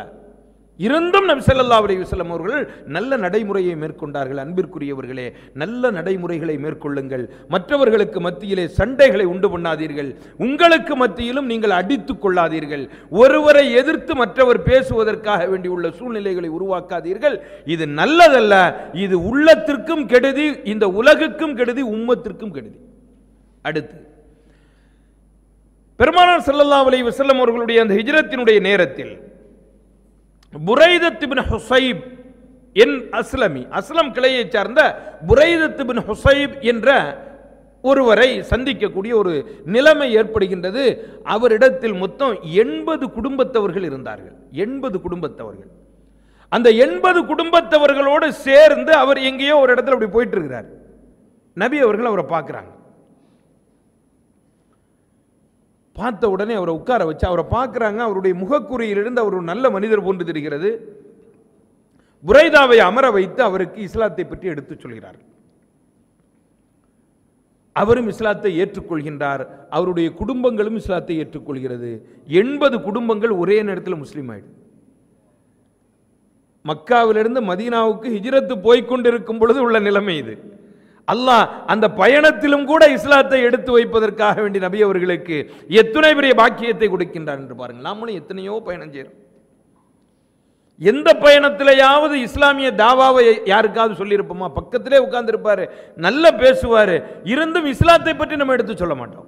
இருந்தும் நபி சல்லா அலையுசல்லம் அவர்கள் நல்ல நடைமுறையை மேற்கொண்டார்கள் அன்பிற்குரியவர்களே நல்ல நடைமுறைகளை மேற்கொள்ளுங்கள் மற்றவர்களுக்கு மத்தியிலே சண்டைகளை உண்டு பண்ணாதீர்கள் உங்களுக்கு மத்தியிலும் நீங்கள் அடித்துக் கொள்ளாதீர்கள் ஒருவரை எதிர்த்து மற்றவர் பேசுவதற்காக வேண்டியுள்ள சூழ்நிலைகளை உருவாக்காதீர்கள் இது நல்லதல்ல இது உள்ளத்திற்கும் கெடுதி இந்த உலகுக்கும் கெடுதி உம்மத்திற்கும் கெடுதி அடுத்து பெருமானார் சல்லல்லா அலை வசல்லம் அவர்களுடைய அந்த ஹிஜரத்தினுடைய நேரத்தில் புரைதத்துபின் ஹுசைப் என் அஸ்லமி அஸ்லம் கிளையைச் சார்ந்த புரைதத்துபின் ஹுசைப் என்ற ஒருவரை சந்திக்கக்கூடிய ஒரு நிலைமை ஏற்படுகின்றது அவரிடத்தில் மொத்தம் எண்பது குடும்பத்தவர்கள் இருந்தார்கள் எண்பது குடும்பத்தவர்கள் அந்த எண்பது குடும்பத்தவர்களோடு சேர்ந்து அவர் எங்கேயோ ஒரு இடத்துல அப்படி போயிட்டு இருக்கிறார் நபி அவர்கள் அவரை பார்க்குறாங்க பார்த்த உடனே அவரை உட்கார வச்சு அவரை பார்க்குறாங்க அவருடைய முகக்குறியிலிருந்து அவர் ஒரு நல்ல மனிதர் போன்று தெரிகிறது புரைதாவை அமர வைத்து அவருக்கு இஸ்லாத்தை பற்றி எடுத்துச் சொல்கிறார் அவரும் இஸ்லாத்தை ஏற்றுக்கொள்கின்றார் அவருடைய குடும்பங்களும் இஸ்லாத்தை ஏற்றுக்கொள்கிறது எண்பது குடும்பங்கள் ஒரே நேரத்தில் முஸ்லீம் ஆயிடுது மக்காவிலிருந்து மதீனாவுக்கு ஹிஜ்ரத்து போய்கொண்டிருக்கும் பொழுது உள்ள நிலைமை இது அல்லாஹ் அந்த பயணத்திலும் கூட இஸ்லாத்தை எடுத்து வைப்பதற்காக வேண்டி நபி அவர்களுக்கு எத்தனை பெரிய பாக்கியத்தை கொடுக்கின்றார் என்று பாருங்கள் நாமளும் எத்தனையோ பயணம் செய்கிறோம் எந்த பயணத்திலேயாவது இஸ்லாமிய தாவாவை யாருக்காவது சொல்லியிருப்போமா பக்கத்திலே உட்கார்ந்துருப்பார் நல்லா பேசுவார் இருந்தும் இஸ்லாத்தை பற்றி நம்ம எடுத்து சொல்ல மாட்டோம்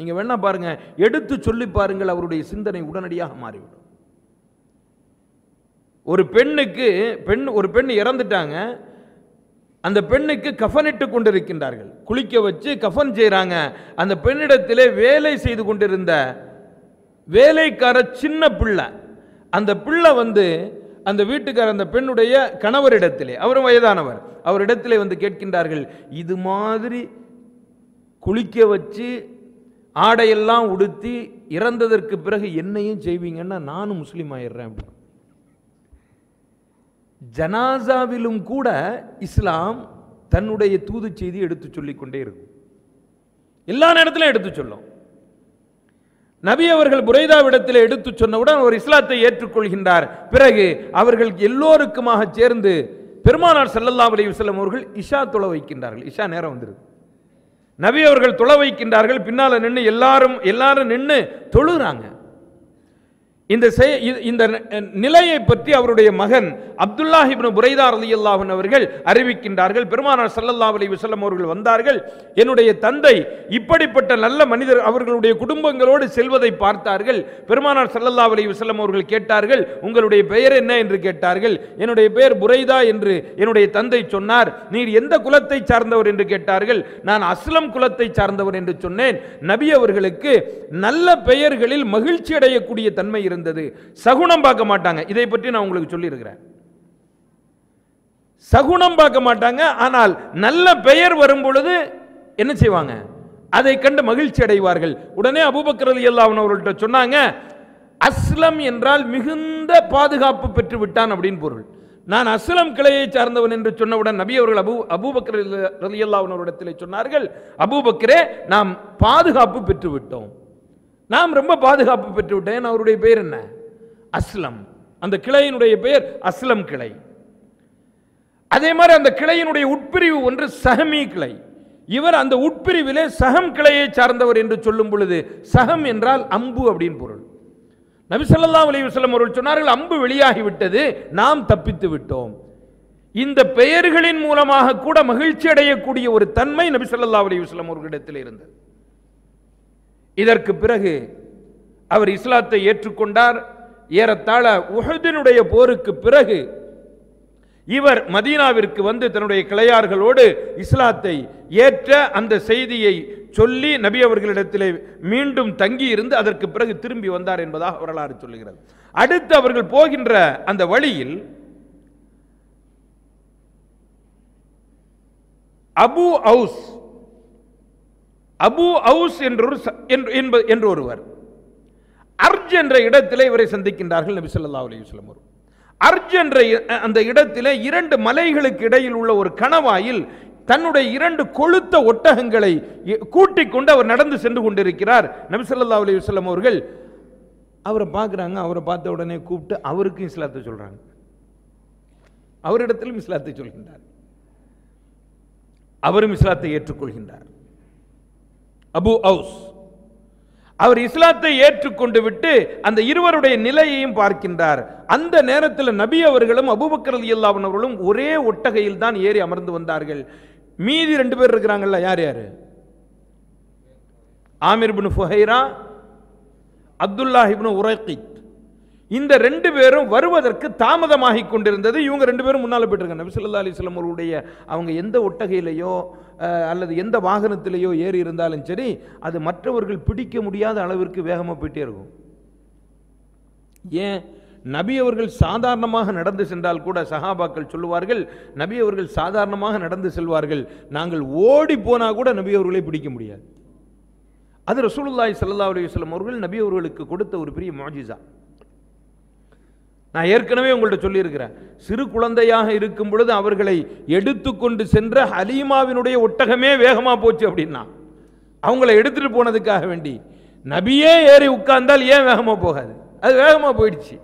நீங்கள் வேணா பாருங்க எடுத்து சொல்லி பாருங்கள் அவருடைய சிந்தனை உடனடியாக மாறிவிடும் ஒரு பெண்ணுக்கு பெண் ஒரு பெண் இறந்துட்டாங்க அந்த பெண்ணுக்கு கஃனிட்டு கொண்டிருக்கின்றார்கள் குளிக்க வச்சு கஃன் செய்கிறாங்க அந்த பெண்ணிடத்திலே வேலை செய்து கொண்டிருந்த வேலைக்கார சின்ன பிள்ளை அந்த பிள்ளை வந்து அந்த வீட்டுக்கார அந்த பெண்ணுடைய கணவரிடத்திலே அவரும் வயதானவர் அவரிடத்திலே வந்து கேட்கின்றார்கள் இது மாதிரி குளிக்க வச்சு ஆடையெல்லாம் உடுத்தி இறந்ததற்கு பிறகு என்னையும் செய்வீங்கன்னா நானும் முஸ்லீம் ஆயிடுறேன் அப்படின்னு ஜனாசாவிலும் கூட இஸ்லாம் தன்னுடைய தூது செய்தி எடுத்து சொல்லிக்கொண்டே இருக்கும் எல்லா நேரத்திலும் எடுத்து சொல்லும் நபி அவர்கள் புரைதாவிடத்தில் எடுத்து சொன்னவுடன் அவர் இஸ்லாத்தை ஏற்றுக்கொள்கின்றார் பிறகு அவர்கள் எல்லோருக்குமாக சேர்ந்து பெருமானார் செல்லல்லா அலி வல்லம் அவர்கள் இஷா தொலை வைக்கின்றார்கள் இஷா நேரம் வந்துருக்கு நபி அவர்கள் தொலை வைக்கின்றார்கள் பின்னால் நின்று எல்லாரும் எல்லாரும் நின்று தொழுகிறாங்க இந்த இந்த நிலையை பற்றி அவருடைய மகன் அப்துல்லா இப்னு புரைதார் அலி அல்லாஹன் அவர்கள் அறிவிக்கின்றார்கள் பெருமானார் சல்லல்லா அலி வசல்லம் அவர்கள் வந்தார்கள் என்னுடைய தந்தை இப்படிப்பட்ட நல்ல மனிதர் அவர்களுடைய குடும்பங்களோடு செல்வதை பார்த்தார்கள் பெருமானார் சல்லல்லா அலி வசல்லம் அவர்கள் கேட்டார்கள் உங்களுடைய பெயர் என்ன என்று கேட்டார்கள் என்னுடைய பெயர் புரைதா என்று என்னுடைய தந்தை சொன்னார் நீர் எந்த குலத்தை சார்ந்தவர் என்று கேட்டார்கள் நான் அஸ்லம் குலத்தை சார்ந்தவர் என்று சொன்னேன் நபி அவர்களுக்கு நல்ல பெயர்களில் மகிழ்ச்சி அடையக்கூடிய தன்மை இருந்தது இருந்தது சகுனம் பார்க்க மாட்டாங்க இதை பற்றி நான் உங்களுக்கு சொல்லியிருக்கிறேன் சகுனம் பார்க்க மாட்டாங்க ஆனால் நல்ல பெயர் வரும் பொழுது என்ன செய்வாங்க அதை கண்டு மகிழ்ச்சி அடைவார்கள் உடனே அபுபக்கர் அலி அவர்கள்ட்ட சொன்னாங்க அஸ்லம் என்றால் மிகுந்த பாதுகாப்பு பெற்று விட்டான் அப்படின்னு பொருள் நான் அஸ்லம் கிளையை சார்ந்தவன் என்று சொன்னவுடன் நபி அவர்கள் அபு அபூபக்கர் ரலியல்லாவினவரிடத்தில் சொன்னார்கள் அபூபக்ரே நாம் பாதுகாப்பு பெற்று விட்டோம் நாம் ரொம்ப பாதுகாப்பு பெற்றுவிட்டேன் அவருடைய பெயர் என்ன அஸ்லம் அந்த கிளையினுடைய பெயர் அஸ்லம் கிளை அதே மாதிரி அந்த கிளையினுடைய உட்பிரிவு ஒன்று சஹமி கிளை இவர் அந்த உட்பிரிவிலே சகம் கிளையை சார்ந்தவர் என்று சொல்லும் பொழுது சகம் என்றால் அம்பு அப்படின்னு பொருள் நபிசல்லா அலி வசலம் அவர்கள் சொன்னார்கள் அம்பு வெளியாகிவிட்டது நாம் தப்பித்து விட்டோம் இந்த பெயர்களின் மூலமாக கூட மகிழ்ச்சி அடையக்கூடிய ஒரு தன்மை நபிசல்லா அலி வஸ்லம் அவர்களிடத்தில் இருந்தது இதற்கு பிறகு அவர் இஸ்லாத்தை ஏற்றுக்கொண்டார் ஏறத்தாழ உஹதினுடைய போருக்கு பிறகு இவர் மதீனாவிற்கு வந்து தன்னுடைய கிளையார்களோடு இஸ்லாத்தை ஏற்ற அந்த செய்தியை சொல்லி நபி அவர்களிடத்திலே மீண்டும் தங்கி இருந்து அதற்கு பிறகு திரும்பி வந்தார் என்பதாக வரலாறு சொல்லுகிறது அடுத்து அவர்கள் போகின்ற அந்த வழியில் அபு அவுஸ் அபு அவுஸ் என்றொரு என்று ஒருவர் அர்ஜ் என்ற இடத்திலே இவரை சந்திக்கின்றார்கள் நபி சொல்லா அலையுஸ்லம் ஒரு அர்ஜ் என்ற அந்த இடத்திலே இரண்டு மலைகளுக்கு இடையில் உள்ள ஒரு கணவாயில் தன்னுடைய இரண்டு கொளுத்த ஒட்டகங்களை கூட்டிக் கொண்டு அவர் நடந்து சென்று கொண்டிருக்கிறார் நபிசல்லா அலி வல்லம் அவர்கள் அவரை பார்க்குறாங்க அவரை பார்த்த உடனே கூப்பிட்டு அவருக்கும் இஸ்லாத்தை சொல்கிறாங்க அவரிடத்திலும் இஸ்லாத்தை சொல்கின்றார் அவரும் இஸ்லாத்தை ஏற்றுக்கொள்கின்றார் அபு அவுஸ் அவர் இஸ்லாத்தை ஏற்றுக்கொண்டு விட்டு அந்த இருவருடைய நிலையையும் பார்க்கின்றார் அந்த நேரத்தில் நபி அவர்களும் அபுபக்கர் அலி அவர்களும் ஒரே ஒட்டகையில் தான் ஏறி அமர்ந்து வந்தார்கள் மீதி ரெண்டு பேர் இருக்கிறாங்கல்ல யார் யார் Amir bin Fuhayra Abdullah Urayqit இந்த ரெண்டு பேரும் வருவதற்கு தாமதமாகி கொண்டிருந்தது இவங்க ரெண்டு பேரும் முன்னால் போயிட்டு நபி சொல்லா அலிஸ்லாம் அவர்களுடைய அவங்க எந்த ஒட்டகையிலையோ அல்லது எந்த வாகனத்திலேயோ ஏறி இருந்தாலும் சரி அது மற்றவர்கள் பிடிக்க முடியாத அளவிற்கு வேகமாக போயிட்டே இருக்கும் ஏன் நபி அவர்கள் சாதாரணமாக நடந்து சென்றால் கூட சஹாபாக்கள் சொல்லுவார்கள் நபி அவர்கள் சாதாரணமாக நடந்து செல்வார்கள் நாங்கள் ஓடி போனால் கூட நபி அவர்களை பிடிக்க முடியாது அது ரசூலுல்லாய் சல்லா அலி அவர்கள் நபி அவர்களுக்கு கொடுத்த ஒரு பெரிய மாஜிசா நான் ஏற்கனவே உங்கள்கிட்ட சொல்லியிருக்கிறேன் சிறு குழந்தையாக இருக்கும் பொழுது அவர்களை எடுத்து கொண்டு சென்ற ஹலீமாவினுடைய ஒட்டகமே வேகமாக போச்சு அப்படின்னா அவங்கள எடுத்துகிட்டு போனதுக்காக வேண்டி நபியே ஏறி உட்கார்ந்தால் ஏன் வேகமாக போகாது அது வேகமாக போயிடுச்சு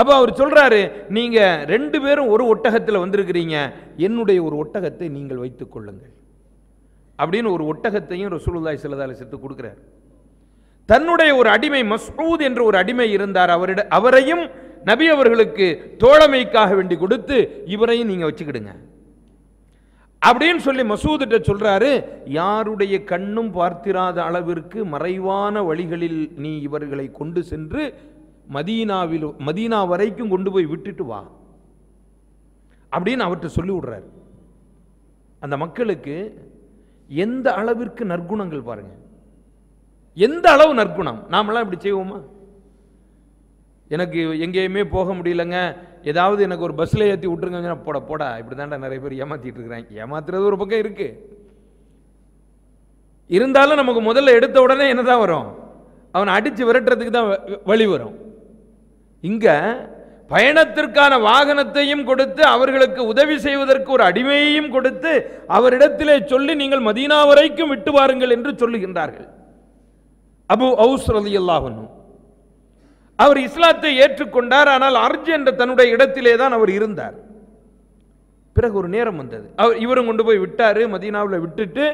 அப்போ அவர் சொல்கிறாரு நீங்கள் ரெண்டு பேரும் ஒரு ஒட்டகத்தில் வந்திருக்கிறீங்க என்னுடைய ஒரு ஒட்டகத்தை நீங்கள் வைத்துக் கொள்ளுங்கள் அப்படின்னு ஒரு ஒட்டகத்தையும் ரசூலுல்லாய் சிலதால சேர்த்து கொடுக்குறாரு தன்னுடைய ஒரு அடிமை மஸ்ரூத் என்ற ஒரு அடிமை இருந்தார் அவரிட அவரையும் நபி அவர்களுக்கு தோழமைக்காக வேண்டி கொடுத்து இவரையும் நீங்கள் வச்சுக்கிடுங்க அப்படின்னு சொல்லி மசூதிட்ட சொல்றாரு யாருடைய கண்ணும் பார்த்திராத அளவிற்கு மறைவான வழிகளில் நீ இவர்களை கொண்டு சென்று மதீனாவில் மதீனா வரைக்கும் கொண்டு போய் விட்டுட்டு வா அப்படின்னு அவர்கிட்ட சொல்லி விடுறாரு அந்த மக்களுக்கு எந்த அளவிற்கு நற்குணங்கள் பாருங்க எந்த அளவு நற்குணம் நாமெல்லாம் இப்படி செய்வோமா எனக்கு எங்கேயுமே போக முடியலங்க ஏதாவது எனக்கு ஒரு பஸ்ஸில் ஏற்றி விட்டுருங்க போட போடா இப்படி நிறைய பேர் ஏமாற்றிட்டு இருக்கிறாங்க ஏமாத்துறது ஒரு பக்கம் இருக்கு இருந்தாலும் நமக்கு முதல்ல எடுத்த உடனே என்ன தான் வரும் அவனை அடித்து விரட்டுறதுக்கு தான் வழி வரும் இங்கே பயணத்திற்கான வாகனத்தையும் கொடுத்து அவர்களுக்கு உதவி செய்வதற்கு ஒரு அடிமையையும் கொடுத்து அவரிடத்திலே சொல்லி நீங்கள் மதீனா வரைக்கும் விட்டு வாருங்கள் என்று சொல்லுகின்றார்கள் அபு ஔஸ் ரதி அல்லாஹனும் அவர் இஸ்லாத்தை ஏற்றுக்கொண்டார் ஆனால் அர்ஜ் என்ற தன்னுடைய இடத்திலே தான் அவர் இருந்தார் பிறகு ஒரு நேரம் வந்தது அவர் இவரும் கொண்டு போய் விட்டார் மதீனாவில் விட்டுட்டு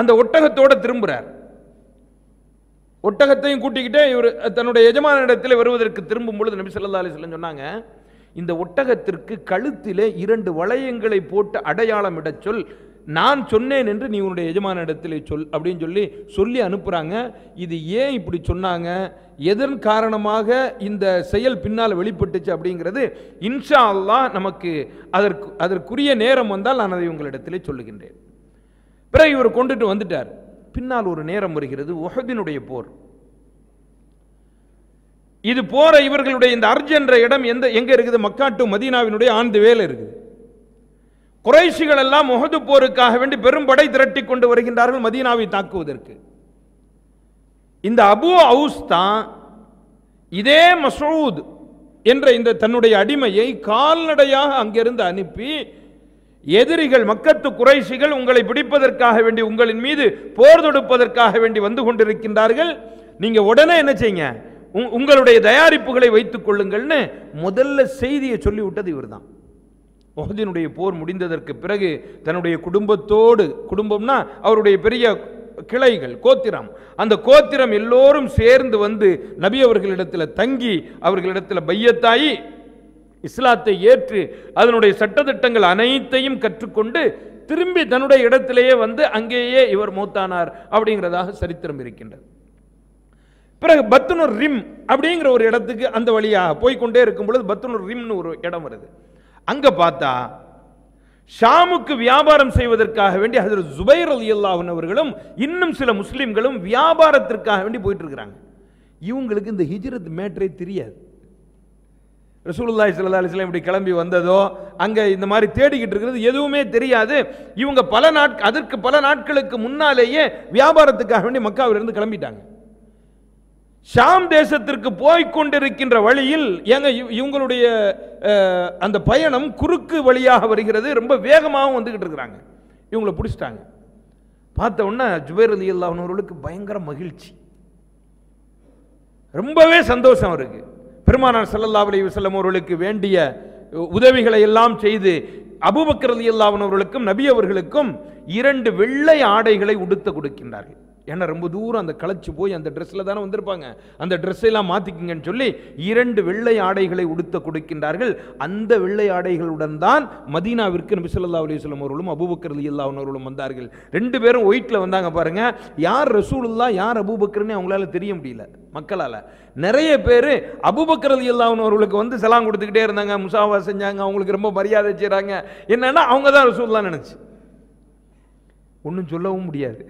அந்த ஒட்டகத்தோடு திரும்புகிறார் ஒட்டகத்தையும் கூட்டிக்கிட்டே இவர் தன்னுடைய எஜமான இடத்தில் வருவதற்கு திரும்பும் பொழுது நபி சொல்லா அலிஸ்லம் சொன்னாங்க இந்த ஒட்டகத்திற்கு கழுத்திலே இரண்டு வளையங்களை போட்டு அடையாளம் இடச் சொல் நான் சொன்னேன் என்று நீ உன்னுடைய எஜமானிடத்தில் சொல் அப்படின்னு சொல்லி சொல்லி அனுப்புகிறாங்க இது ஏன் இப்படி சொன்னாங்க எதன் காரணமாக இந்த செயல் பின்னால் வெளிப்பட்டுச்சு அப்படிங்கிறது இன்ஷா அல்லா நமக்கு அதற்கு அதற்குரிய நேரம் வந்தால் நான் அதை உங்களிடத்திலே சொல்லுகின்றேன் பிறகு இவர் கொண்டுட்டு வந்துட்டார் பின்னால் ஒரு நேரம் வருகிறது உஹதினுடைய போர் இது போற இவர்களுடைய இந்த அர்ஜென்ற இடம் எந்த எங்கே இருக்குது மக்காட்டு மதீனாவினுடைய ஆண்டு வேலை இருக்குது குறைஷிகள் எல்லாம் முகது போருக்காக வேண்டி பெரும் படை திரட்டி கொண்டு வருகின்றார்கள் மதீனாவை தாக்குவதற்கு இந்த அபு அவுஸ் தான் இதே மசூத் என்ற இந்த தன்னுடைய அடிமையை கால்நடையாக அங்கிருந்து அனுப்பி எதிரிகள் மக்கத்து குறைசிகள் உங்களை பிடிப்பதற்காக வேண்டி உங்களின் மீது போர் தொடுப்பதற்காக வேண்டி வந்து கொண்டிருக்கின்றார்கள் நீங்கள் உடனே என்ன செய்யுங்க உங்களுடைய தயாரிப்புகளை வைத்துக் கொள்ளுங்கள்னு முதல்ல செய்தியை சொல்லிவிட்டது இவர்தான் ஒஹதினுடைய போர் முடிந்ததற்கு பிறகு தன்னுடைய குடும்பத்தோடு குடும்பம்னா அவருடைய பெரிய கிளைகள் கோத்திரம் அந்த கோத்திரம் எல்லோரும் சேர்ந்து வந்து நபி அவர்களிடத்தில் தங்கி அவர்களிடத்தில் பையத்தாயி இஸ்லாத்தை ஏற்று அதனுடைய சட்டத்திட்டங்கள் அனைத்தையும் கற்றுக்கொண்டு திரும்பி தன்னுடைய இடத்திலேயே வந்து அங்கேயே இவர் மூத்தானார் அப்படிங்கிறதாக சரித்திரம் இருக்கின்றது பிறகு பத்துனூர் ரிம் அப்படிங்கிற ஒரு இடத்துக்கு அந்த வழியாக போய்கொண்டே இருக்கும் பொழுது பத்துனூர் ரிம்னு ஒரு இடம் வருது அங்க பார்த்தா ஷாமுக்கு வியாபாரம் செய்வதற்காக வேண்டி ஹசரத் ஜுபைர் அலி அல்லாஹன் அவர்களும் இன்னும் சில முஸ்லீம்களும் வியாபாரத்திற்காக வேண்டி போயிட்டு இருக்கிறாங்க இவங்களுக்கு இந்த ஹிஜ்ரத் மேட்ரே தெரியாது ரசூலுல்லாய் சல்லா அலிஸ்லாம் இப்படி கிளம்பி வந்ததோ அங்கே இந்த மாதிரி தேடிக்கிட்டு இருக்கிறது எதுவுமே தெரியாது இவங்க பல நாட்கள் அதற்கு பல நாட்களுக்கு முன்னாலேயே வியாபாரத்துக்காக வேண்டி மக்காவிலிருந்து கிளம்பிட்டாங்க ஷாம் தேசத்திற்கு கொண்டிருக்கின்ற வழியில் ஏங்க இவங்களுடைய அந்த பயணம் குறுக்கு வழியாக வருகிறது ரொம்ப வேகமாகவும் வந்துக்கிட்டு இருக்கிறாங்க இவங்களை பிடிச்சிட்டாங்க பார்த்த உடனே ஜுபேர் அலி அல்லாஹர்களுக்கு பயங்கர மகிழ்ச்சி ரொம்பவே சந்தோஷம் இருக்கு பெருமானார் சல்லல்லா அலி வல்லம் அவர்களுக்கு வேண்டிய உதவிகளை எல்லாம் செய்து அபுபக்கர் அலி அல்லாஹர்களுக்கும் நபி அவர்களுக்கும் இரண்டு வெள்ளை ஆடைகளை உடுத்த கொடுக்கின்றார்கள் ஏன்னா ரொம்ப தூரம் அந்த களைச்சி போய் அந்த ட்ரெஸ்ஸில் தானே வந்திருப்பாங்க அந்த ட்ரெஸ்ஸெல்லாம் மாற்றிக்கிங்கன்னு சொல்லி இரண்டு வெள்ளை ஆடைகளை உடுத்த கொடுக்கின்றார்கள் அந்த வெள்ளை ஆடைகளுடன் தான் மதீனாவிற்கு நபிசல்லா சொல்லா அலிஸ்லம் அவர்களும் அபுபக்கர் அலி அல்லா அவர்களும் வந்தார்கள் ரெண்டு பேரும் ஒயிட்டில் வந்தாங்க பாருங்கள் யார் ரசூலுல்லா யார் அபுபக்கர்னு அவங்களால தெரிய முடியல மக்களால் நிறைய பேர் அபுபக்கர் அலி அல்லா அவர்களுக்கு வந்து செலாம் கொடுத்துக்கிட்டே இருந்தாங்க முசாவா செஞ்சாங்க அவங்களுக்கு ரொம்ப மரியாதை செய்கிறாங்க என்னென்னா அவங்க தான் ரசூல்லா நினச்சி ஒன்றும் சொல்லவும் முடியாது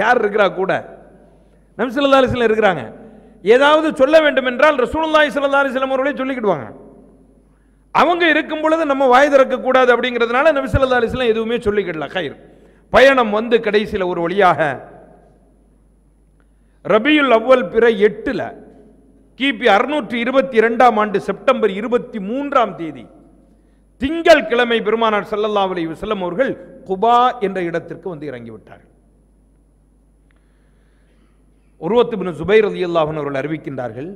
யார் இருக்கிறா கூட நம்சல்லா அலிஸ்லம் இருக்கிறாங்க ஏதாவது சொல்ல வேண்டும் என்றால் ரசூலுல்லாஹி சல்லா அலிஸ்லம் அவர்களே சொல்லிக்கிடுவாங்க அவங்க இருக்கும் பொழுது நம்ம வாய் திறக்கக்கூடாது அப்படிங்கிறதுனால நபிசல்லா அலிஸ்லாம் எதுவுமே சொல்லிக்கிடல கயிர் பயணம் வந்து கடைசியில் ஒரு வழியாக ரபியுல் அவ்வல் பிற எட்டில் கிபி அறுநூற்றி இருபத்தி இரண்டாம் ஆண்டு செப்டம்பர் இருபத்தி மூன்றாம் தேதி திங்கள் கிழமை பெருமானார் சல்லல்லா அலி அவர்கள் குபா என்ற இடத்திற்கு வந்து இறங்கிவிட்டார்கள் உருவத்து பின் சுபைர் அலி அல்லாஹன் அவர்கள் அறிவிக்கின்றார்கள்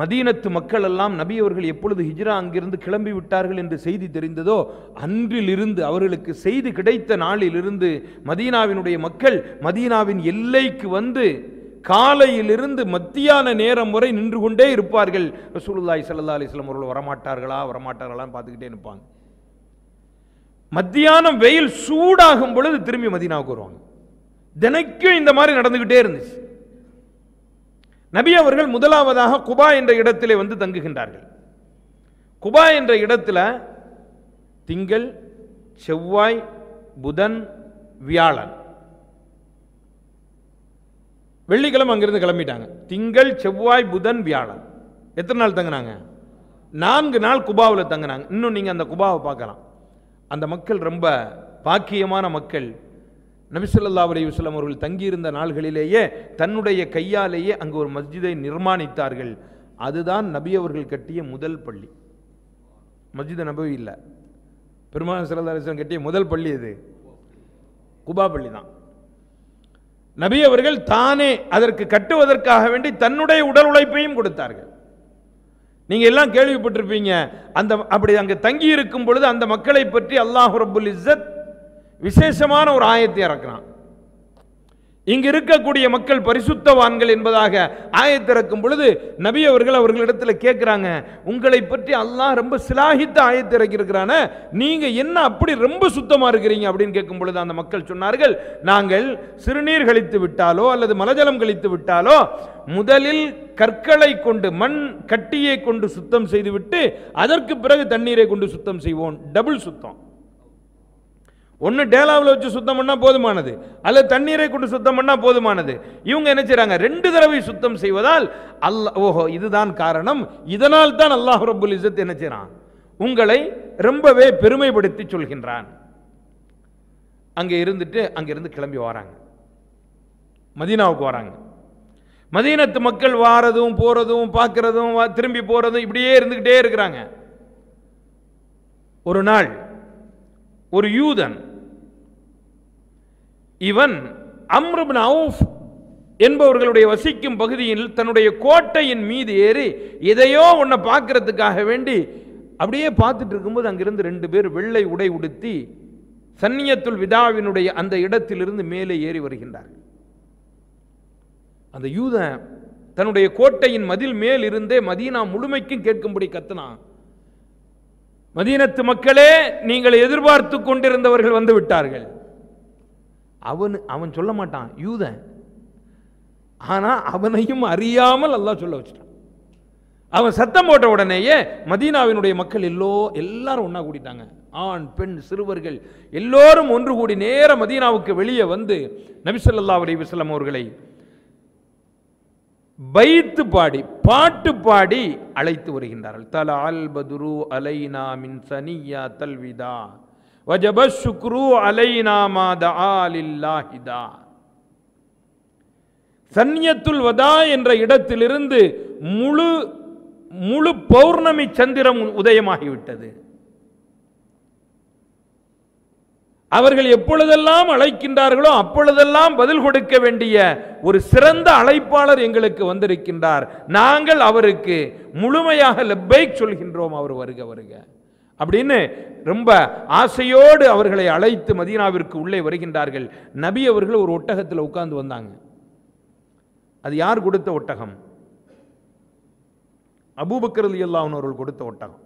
மதீனத்து மக்கள் எல்லாம் நபி அவர்கள் எப்பொழுது ஹிஜ்ரா அங்கிருந்து கிளம்பி விட்டார்கள் என்று செய்தி தெரிந்ததோ அன்றிலிருந்து அவர்களுக்கு செய்தி கிடைத்த நாளிலிருந்து மதீனாவினுடைய மக்கள் மதீனாவின் எல்லைக்கு வந்து காலையிலிருந்து மத்தியான நேரம் வரை நின்று கொண்டே இருப்பார்கள் ரசூலுல்லாய் சல்லா அலிஸ்லாம் அவர்கள் வரமாட்டார்களா வரமாட்டார்களான்னு பார்த்துக்கிட்டே இருப்பாங்க மத்தியானம் வெயில் சூடாகும் பொழுது திரும்பி மதீனாவுக்கு வருவாங்க தினைக்கும் இந்த மாதிரி நடந்துக்கிட்டே இருந்துச்சு நபி அவர்கள் முதலாவதாக குபா என்ற இடத்திலே வந்து தங்குகின்றார்கள் குபா என்ற இடத்துல திங்கள் செவ்வாய் புதன் வியாழன் வெள்ளிக்கிழமை அங்கிருந்து கிளம்பிட்டாங்க திங்கள் செவ்வாய் புதன் வியாழன் எத்தனை நாள் தங்கினாங்க நான்கு நாள் குபாவில் தங்கினாங்க இன்னும் நீங்கள் அந்த குபாவை பார்க்கலாம் அந்த மக்கள் ரொம்ப பாக்கியமான மக்கள் நபிசுல்லா அலி வஸ்லம் அவர்கள் தங்கியிருந்த நாள்களிலேயே தன்னுடைய கையாலேயே அங்கு ஒரு மஸ்ஜிதை நிர்மாணித்தார்கள் அதுதான் நபி அவர்கள் கட்டிய முதல் பள்ளி மஸ்ஜித நபவி இல்லை பெருமாள் சல்லா அலிஸ்லாம் கட்டிய முதல் பள்ளி அது குபா பள்ளி தான் நபி அவர்கள் தானே அதற்கு கட்டுவதற்காக வேண்டி தன்னுடைய உடல் உழைப்பையும் கொடுத்தார்கள் நீங்கள் எல்லாம் கேள்விப்பட்டிருப்பீங்க அந்த அப்படி அங்கே தங்கி இருக்கும் பொழுது அந்த மக்களை பற்றி அல்லாஹு ரபுல் இஸ்ஸத் விசேஷமான ஒரு ஆயத்தை இறக்குறான் இங்கு இருக்கக்கூடிய மக்கள் பரிசுத்தவான்கள் என்பதாக ஆயத்திறக்கும் பொழுது நபி அவர்கள் அவர்களிடத்தில் கேட்குறாங்க உங்களை பற்றி அல்லாஹ் ரொம்ப சிலாகித்த ஆயத்திறக்கியிருக்கிறான நீங்கள் என்ன அப்படி ரொம்ப சுத்தமாக இருக்கிறீங்க அப்படின்னு கேட்கும் பொழுது அந்த மக்கள் சொன்னார்கள் நாங்கள் சிறுநீர் கழித்து விட்டாலோ அல்லது மலஜலம் கழித்து விட்டாலோ முதலில் கற்களை கொண்டு மண் கட்டியை கொண்டு சுத்தம் செய்துவிட்டு அதற்கு பிறகு தண்ணீரை கொண்டு சுத்தம் செய்வோம் டபுள் சுத்தம் ஒன்று டேலாவில் வச்சு சுத்தம் பண்ணால் போதுமானது அல்லது தண்ணீரை கொண்டு சுத்தம் பண்ணால் போதுமானது இவங்க என்ன செய்கிறாங்க ரெண்டு தடவை சுத்தம் செய்வதால் அல்ல ஓஹோ இதுதான் காரணம் இதனால் தான் அல்லாஹ் ரபுல் இசத் என்ன செய்கிறான் உங்களை ரொம்பவே பெருமைப்படுத்தி சொல்கின்றான் அங்கே இருந்துட்டு அங்கிருந்து கிளம்பி வராங்க மதீனாவுக்கு வராங்க மதீனத்து மக்கள் வாரதும் போகிறதும் பார்க்குறதும் திரும்பி போகிறதும் இப்படியே இருந்துக்கிட்டே இருக்கிறாங்க ஒரு நாள் ஒரு யூதன் இவன் அம்ருபின் அவுஃப் என்பவர்களுடைய வசிக்கும் பகுதியில் தன்னுடைய கோட்டையின் மீது ஏறி எதையோ உன்னை பார்க்கறதுக்காக வேண்டி அப்படியே பார்த்துட்டு இருக்கும்போது அங்கிருந்து ரெண்டு பேர் வெள்ளை உடை உடுத்தி சன்னியத்துள் விதாவினுடைய அந்த இடத்திலிருந்து மேலே ஏறி வருகின்றார்கள் அந்த யூதன் தன்னுடைய கோட்டையின் மதில் மேல் இருந்தே மதீனா முழுமைக்கும் கேட்கும்படி கத்தனான் மதீனத்து மக்களே நீங்கள் எதிர்பார்த்து கொண்டிருந்தவர்கள் வந்து விட்டார்கள் அவன் அவன் சொல்ல மாட்டான் யூதன் ஆனால் அவனையும் அறியாமல் அல்லாஹ் சொல்ல வச்சுட்டான் அவன் சத்தம் போட்ட உடனேயே மதீனாவினுடைய மக்கள் எல்லோ எல்லாரும் ஒன்றா கூடிட்டாங்க ஆண் பெண் சிறுவர்கள் எல்லோரும் ஒன்று கூடி நேர மதீனாவுக்கு வெளியே வந்து நபிசல்லா அலி வசலம் அவர்களை பைத்து பாடி பாட்டு பாடி அழைத்து வருகின்றார்கள் தல அல்பதுரு அலைனா மின் சனியா தல்விதா வஜப சுக்ரு அலைநாமா தஆலில்லாஹிதா சன்யத்துல் வதா என்ற இடத்திலிருந்து முழு முழு பௌர்ணமி சந்திரம் உதயமாகிவிட்டது அவர்கள் எப்பொழுதெல்லாம் அழைக்கின்றார்களோ அப்பொழுதெல்லாம் பதில் கொடுக்க வேண்டிய ஒரு சிறந்த அழைப்பாளர் எங்களுக்கு வந்திருக்கின்றார் நாங்கள் அவருக்கு முழுமையாக லெப்பைக் சொல்கின்றோம் அவர் வருக வருக அப்படின்னு ரொம்ப ஆசையோடு அவர்களை அழைத்து மதீனாவிற்கு உள்ளே வருகின்றார்கள் நபி அவர்கள் ஒரு ஒட்டகத்தில் உட்கார்ந்து வந்தாங்க அது யார் கொடுத்த ஒட்டகம் அபூபக்கர் அலி அல்லாஹன் அவர்கள் கொடுத்த ஒட்டகம்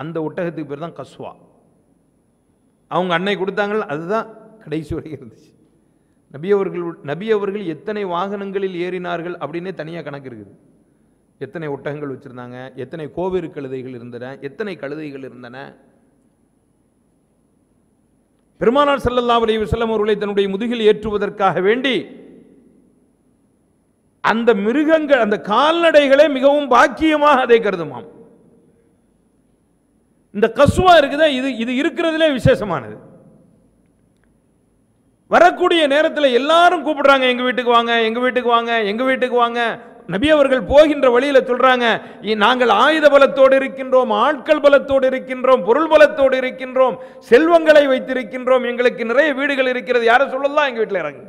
அந்த ஒட்டகத்துக்கு பேர் தான் கஸ்வா அவங்க அன்னை கொடுத்தாங்கள் அதுதான் கடைசி வரை இருந்துச்சு நபி அவர்கள் நபி அவர்கள் எத்தனை வாகனங்களில் ஏறினார்கள் அப்படின்னே தனியாக கணக்கு இருக்குது எத்தனை ஒட்டகங்கள் வச்சுருந்தாங்க எத்தனை கோவிரு கழுதைகள் இருந்தன எத்தனை கழுதைகள் இருந்தன பெருமானார் செல்லல்லா அலி செல்லம் அவர்களை தன்னுடைய முதுகில் ஏற்றுவதற்காக வேண்டி அந்த மிருகங்கள் அந்த கால்நடைகளை மிகவும் பாக்கியமாக அதை கருதுமாம் இந்த கசுவா இருக்குதா இது இது இருக்கிறதுலே விசேஷமானது வரக்கூடிய நேரத்தில் எல்லாரும் கூப்பிடுறாங்க எங்கள் வீட்டுக்கு வாங்க எங்கள் வீட்டுக்கு வாங்க எங்கள் வீட்டுக்கு வாங்க நபி அவர்கள் போகின்ற வழியில் சொல்கிறாங்க நாங்கள் ஆயுத பலத்தோடு இருக்கின்றோம் ஆட்கள் பலத்தோடு இருக்கின்றோம் பொருள் பலத்தோடு இருக்கின்றோம் செல்வங்களை வைத்திருக்கின்றோம் எங்களுக்கு நிறைய வீடுகள் இருக்கிறது யாரும் சொல்லலாம் எங்கள் வீட்டில் இறங்க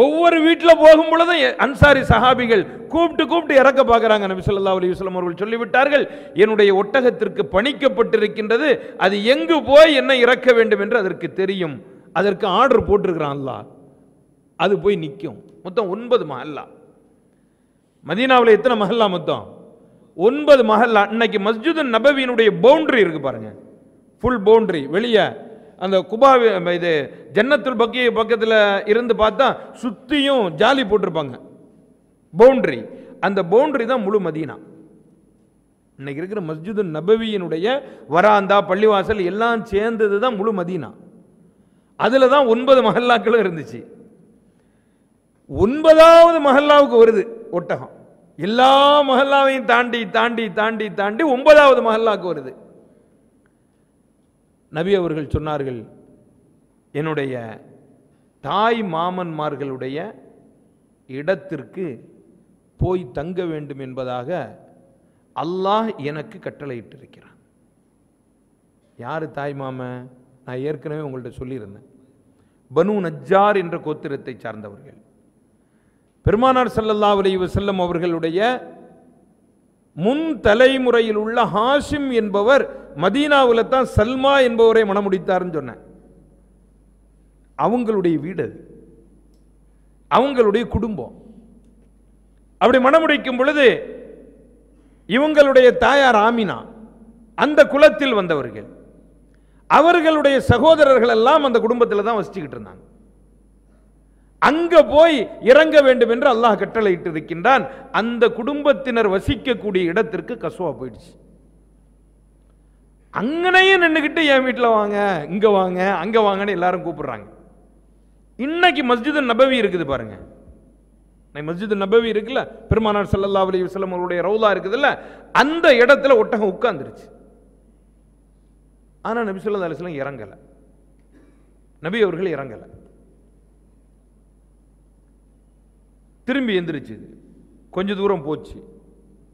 ஒவ்வொரு வீட்டில் போகும் பொழுதும் அன்சாரி சஹாபிகள் கூப்பிட்டு கூப்பிட்டு இறக்க பார்க்குறாங்க நபி சொல்லா அலி வஸ்லம் அவர்கள் சொல்லிவிட்டார்கள் என்னுடைய ஒட்டகத்திற்கு பணிக்கப்பட்டிருக்கின்றது அது எங்கு போய் என்ன இறக்க வேண்டும் என்று அதற்கு தெரியும் அதற்கு ஆர்டர் போட்டிருக்கிறான் அல்லா அது போய் நிற்கும் மொத்தம் ஒன்பது மா அல்லா மதீனாவில் எத்தனை மஹல்லா மொத்தம் ஒன்பது மஹல்லா அன்னைக்கு மஸ்ஜித் நபவியினுடைய பவுண்ட்ரி இருக்குது பாருங்கள் ஃபுல் பவுண்ட்ரி வெளியே அந்த குபா இது ஜன்னத்துல் பக்கி பக்கத்தில் இருந்து பார்த்தா சுற்றியும் ஜாலி போட்டிருப்பாங்க பவுண்ட்ரி அந்த பவுண்ட்ரி தான் முழு மதீனா இன்னைக்கு இருக்கிற மஸ்ஜித் நபவியினுடைய வராந்தா பள்ளிவாசல் எல்லாம் சேர்ந்தது தான் முழு மதீனா அதில் தான் ஒன்பது மஹல்லாக்களும் இருந்துச்சு ஒன்பதாவது மஹல்லாவுக்கு வருது ஒட்டகம் எல்லா மஹல்லாவையும் தாண்டி தாண்டி தாண்டி தாண்டி ஒன்பதாவது மகல்லாவுக்கு வருது நபி அவர்கள் சொன்னார்கள் என்னுடைய தாய் மாமன்மார்களுடைய இடத்திற்கு போய் தங்க வேண்டும் என்பதாக அல்லாஹ் எனக்கு கட்டளையிட்டிருக்கிறான் யார் தாய் மாமன் நான் ஏற்கனவே உங்கள்கிட்ட சொல்லியிருந்தேன் பனு நஜ்ஜார் என்ற கோத்திரத்தை சார்ந்தவர்கள் பெருமானார் சல்லல்லா அலைவு வசல்லம் அவர்களுடைய முன் தலைமுறையில் உள்ள ஹாஷிம் என்பவர் மதீனாவில் தான் சல்மா என்பவரை மணமுடித்தார்னு சொன்னேன் அவங்களுடைய வீடு அது அவங்களுடைய குடும்பம் அப்படி மணமுடிக்கும் பொழுது இவங்களுடைய தாயார் ஆமினா அந்த குலத்தில் வந்தவர்கள் அவர்களுடைய சகோதரர்கள் எல்லாம் அந்த குடும்பத்தில் தான் வசிச்சுக்கிட்டு இருந்தாங்க அங்க போய் இறங்க வேண்டும் என்று அல்லாஹ் கட்டளையிட்டு இருக்கின்றான் அந்த குடும்பத்தினர் வசிக்கக்கூடிய இடத்திற்கு கசுவா போயிடுச்சு அங்கனையும் நின்றுக்கிட்டு என் வீட்டில் வாங்க இங்கே வாங்க அங்கே வாங்கன்னு எல்லாரும் கூப்பிடுறாங்க இன்னைக்கு மஸ்ஜிது நபவி இருக்குது பாருங்க மஸ்ஜிது நபவி இருக்குல்ல பெருமானார் சல்லா அலி வஸ்லம் அவருடைய ரவுலா இருக்குதுல்ல அந்த இடத்துல ஒட்டகம் உட்கார்ந்துருச்சு ஆனால் நபி சொல்லா அலிஸ்லாம் இறங்கலை நபி அவர்கள் இறங்கலை திரும்பி எந்திரிச்சுது கொஞ்சம் தூரம் போச்சு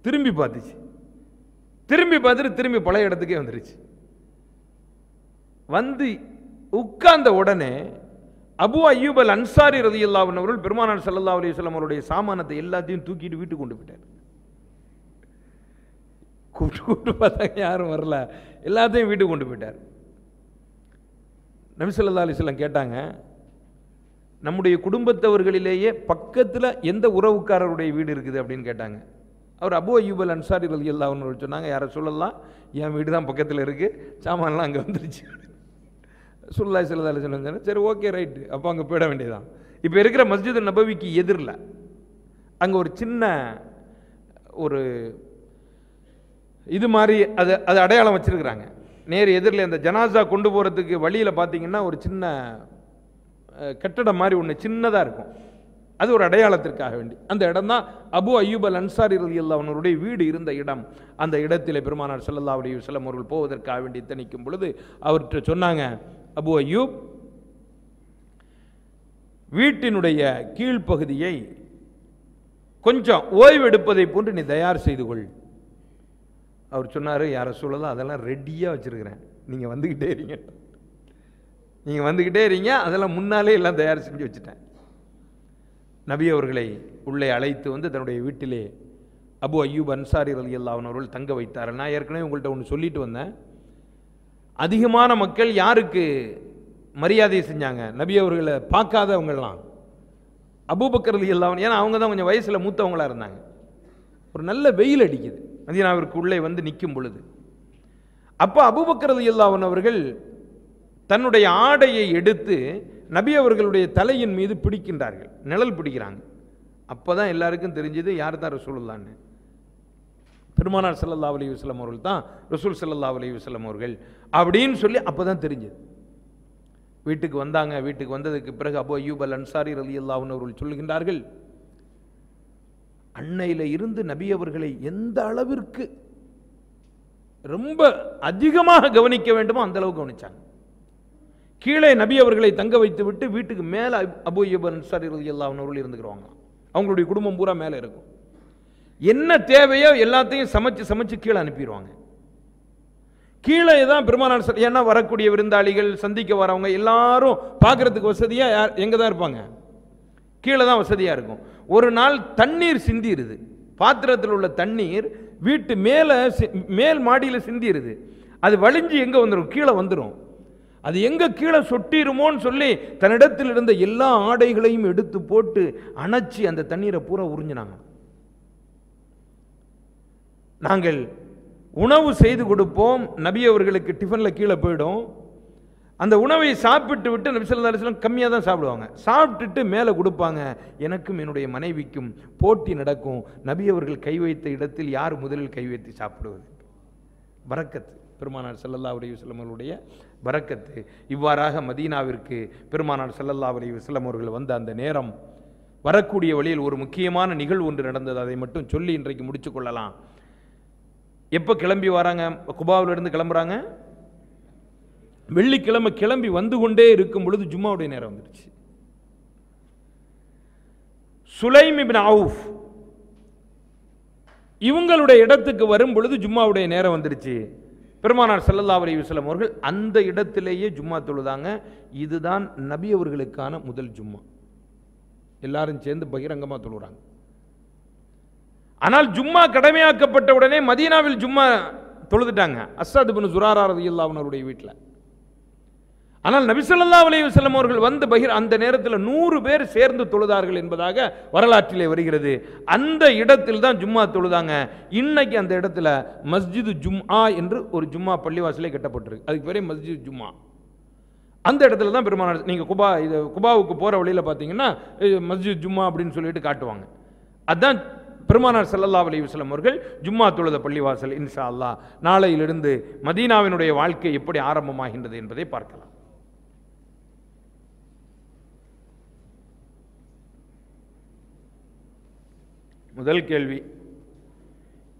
திரும்பி பார்த்துச்சு திரும்பி பார்த்துட்டு திரும்பி பழைய இடத்துக்கே வந்துருச்சு வந்து உட்கார்ந்த உடனே அபு அய்யூப் அல் அன்சாரி ரதி அல்லாவின் அவர்கள் பெருமானார் சல்லா அலிஸ்லாம் அவருடைய சாமானத்தை எல்லாத்தையும் தூக்கிட்டு வீட்டுக்கு கொண்டு போயிட்டார் கூப்பிட்டு கூப்பிட்டு பார்த்தாங்க யாரும் வரல எல்லாத்தையும் வீட்டுக்கு கொண்டு போயிட்டார் நபிசல்லா அலிஸ்லாம் கேட்டாங்க நம்முடைய குடும்பத்தவர்களிலேயே பக்கத்தில் எந்த உறவுக்காரருடைய வீடு இருக்குது அப்படின்னு கேட்டாங்க அவர் அபு ஐயூபல் அன்சாரி ரலி அல்லாஹ்னு சொன்னாங்க யாரை சொல்லலாம் என் வீடு தான் பக்கத்தில் இருக்குது சாமான்லாம் அங்கே வந்துருச்சு சுல்லா சிலதால சொல்லுங்க சரி ஓகே ரைட்டு அப்போ அங்கே போயிட வேண்டியதான் இப்போ இருக்கிற மஸ்ஜித் நபவிக்கு எதிரில் அங்கே ஒரு சின்ன ஒரு இது மாதிரி அதை அதை அடையாளம் வச்சுருக்குறாங்க நேர் எதிரில் அந்த ஜனாசா கொண்டு போகிறதுக்கு வழியில் பார்த்தீங்கன்னா ஒரு சின்ன கட்டடம் மாதிரி ஒன்று சின்னதாக இருக்கும் அது ஒரு அடையாளத்திற்காக வேண்டி அந்த இடம் தான் அபு அய்யூப் அல் அன்சாரி அல்ல அவனுடைய வீடு இருந்த இடம் அந்த இடத்திலே பெருமானார் செல்லல்லா அலி செல்லம் அவர்கள் போவதற்காக வேண்டி தணிக்கும் பொழுது அவர்கிட்ட சொன்னாங்க அபு அய்யூப் வீட்டினுடைய கீழ்ப்பகுதியை கொஞ்சம் ஓய்வெடுப்பதை போன்று நீ தயார் செய்து கொள் அவர் சொன்னார் யாரை சொல்லலாம் அதெல்லாம் ரெடியாக வச்சுருக்கிறேன் நீங்கள் வந்துக்கிட்டே இருக்கீங்க நீங்கள் வந்துக்கிட்டே இருங்க அதெல்லாம் முன்னாலே எல்லாம் தயார் செஞ்சு வச்சுட்டேன் நபி அவர்களை உள்ளே அழைத்து வந்து தன்னுடைய வீட்டிலே அபு அய்யூப் அன்சாரி அலி அல்லாவன் அவர்கள் தங்க வைத்தார் நான் ஏற்கனவே உங்கள்கிட்ட ஒன்று சொல்லிட்டு வந்தேன் அதிகமான மக்கள் யாருக்கு மரியாதை செஞ்சாங்க நபி அவர்களை பார்க்காதவங்கள்லாம் அபூபக்கர் அலி அல்லாவன் ஏன்னா அவங்க தான் கொஞ்சம் வயசில் மூத்தவங்களாக இருந்தாங்க ஒரு நல்ல வெயில் அடிக்குது மதினாவிற்கு உள்ளே வந்து நிற்கும் பொழுது அப்போ அபுபக்கர் அலி அல்லாவன் அவர்கள் தன்னுடைய ஆடையை எடுத்து நபி அவர்களுடைய தலையின் மீது பிடிக்கின்றார்கள் நிழல் பிடிக்கிறாங்க அப்போ தான் எல்லாருக்கும் தெரிஞ்சது யார் தான் ரசூலுல்லான்னு பெருமானார் சல்லா அலி வஸ்லம் அவர்கள் தான் ரசூல் சல்லா அலி வஸ்லம் அவர்கள் அப்படின்னு சொல்லி அப்போ தான் தெரிஞ்சது வீட்டுக்கு வந்தாங்க வீட்டுக்கு வந்ததுக்கு பிறகு அபோ ஐயூப் அல் அன்சாரி அலி அல்லாஹன் அவர்கள் சொல்லுகின்றார்கள் அன்னையில் இருந்து நபி அவர்களை எந்த அளவிற்கு ரொம்ப அதிகமாக கவனிக்க வேண்டுமோ அந்த அளவு கவனித்தாங்க கீழே நபி அவர்களை தங்க வைத்து விட்டு வீட்டுக்கு மேலே அபு ஐயபர் அன்சாரி எல்லா அவர்கள் இருந்துக்கிறாங்க அவங்களுடைய குடும்பம் பூரா மேலே இருக்கும் என்ன தேவையோ எல்லாத்தையும் சமைச்சு சமைச்சு கீழே அனுப்பிடுவாங்க கீழே தான் பெருமானார் சார் ஏன்னா வரக்கூடிய விருந்தாளிகள் சந்திக்க வரவங்க எல்லாரும் பார்க்குறதுக்கு வசதியாக யார் எங்கே தான் இருப்பாங்க கீழே தான் வசதியாக இருக்கும் ஒரு நாள் தண்ணீர் சிந்திடுது பாத்திரத்தில் உள்ள தண்ணீர் வீட்டு மேலே மேல் மாடியில் சிந்திடுது அது வழிஞ்சு எங்கே வந்துடும் கீழே வந்துடும் அது எங்கே கீழே சொட்டிருமோன்னு சொல்லி தன்னிடத்தில் இருந்த எல்லா ஆடைகளையும் எடுத்து போட்டு அணைச்சி அந்த தண்ணீரை பூரா உறிஞ்சினாங்க நாங்கள் உணவு செய்து கொடுப்போம் நபி அவர்களுக்கு டிஃபனில் கீழே போயிடும் அந்த உணவை சாப்பிட்டு விட்டு நபிசல்லா அலிஸ்லாம் கம்மியாக தான் சாப்பிடுவாங்க சாப்பிட்டுட்டு மேலே கொடுப்பாங்க எனக்கும் என்னுடைய மனைவிக்கும் போட்டி நடக்கும் நபி அவர்கள் கை வைத்த இடத்தில் யார் முதலில் கை வைத்து சாப்பிடுவது வரக்கத்து பெருமானார் செல்லல்லா உடைய செல்லமர்களுடைய பறக்கத்து இவ்வாறாக மதீனாவிற்கு பெருமானார் செல்லல்லா வலி செல்லம் அவர்கள் வந்த அந்த நேரம் வரக்கூடிய வழியில் ஒரு முக்கியமான நிகழ்வு ஒன்று நடந்தது அதை மட்டும் சொல்லி இன்றைக்கு முடிச்சு கொள்ளலாம் எப்போ கிளம்பி வராங்க குபாவிலிருந்து கிளம்புறாங்க வெள்ளிக்கிழமை கிளம்பி வந்து கொண்டே இருக்கும் பொழுது ஜும்மாவுடைய நேரம் வந்துடுச்சு சுலைம் இபின் அவுஃப் இவங்களுடைய இடத்துக்கு வரும் பொழுது ஜும்மாவுடைய நேரம் வந்துடுச்சு பெருமானார் செல்லல்லா அலி வஸ்லம் அவர்கள் அந்த இடத்திலேயே ஜும்மா தொழுதாங்க இதுதான் நபி அவர்களுக்கான முதல் ஜும்மா எல்லாரும் சேர்ந்து பகிரங்கமாக தொழுகிறாங்க ஆனால் ஜும்மா கடமையாக்கப்பட்ட உடனே மதீனாவில் ஜும்மா தொழுதுட்டாங்க அசாத் பின் சுராரா ரதி வீட்டில் ஆனால் நபிசல்லா அலைய செல்லம் அவர்கள் வந்து பகிர் அந்த நேரத்தில் நூறு பேர் சேர்ந்து தொழுதார்கள் என்பதாக வரலாற்றிலே வருகிறது அந்த இடத்தில் தான் ஜும்மா தொழுதாங்க இன்னைக்கு அந்த இடத்துல மஸ்ஜிது ஜும்ஆ என்று ஒரு ஜும்மா பள்ளிவாசலே கட்டப்பட்டிருக்கு அதுக்கு பேரே மஸ்ஜிது ஜும்மா அந்த இடத்துல தான் பெருமானார் நீங்கள் குபா இது குபாவுக்கு போகிற வழியில் பார்த்தீங்கன்னா மஸ்ஜித் ஜும்மா அப்படின்னு சொல்லிட்டு காட்டுவாங்க அதுதான் பெருமானார் சல்லல்லா அலி வஸ்லம் அவர்கள் ஜும்மா தொழுத பள்ளிவாசல் இன்ஷா அல்லா நாளையிலிருந்து மதீனாவினுடைய வாழ்க்கை எப்படி ஆரம்பமாகின்றது என்பதை பார்க்கலாம் முதல் கேள்வி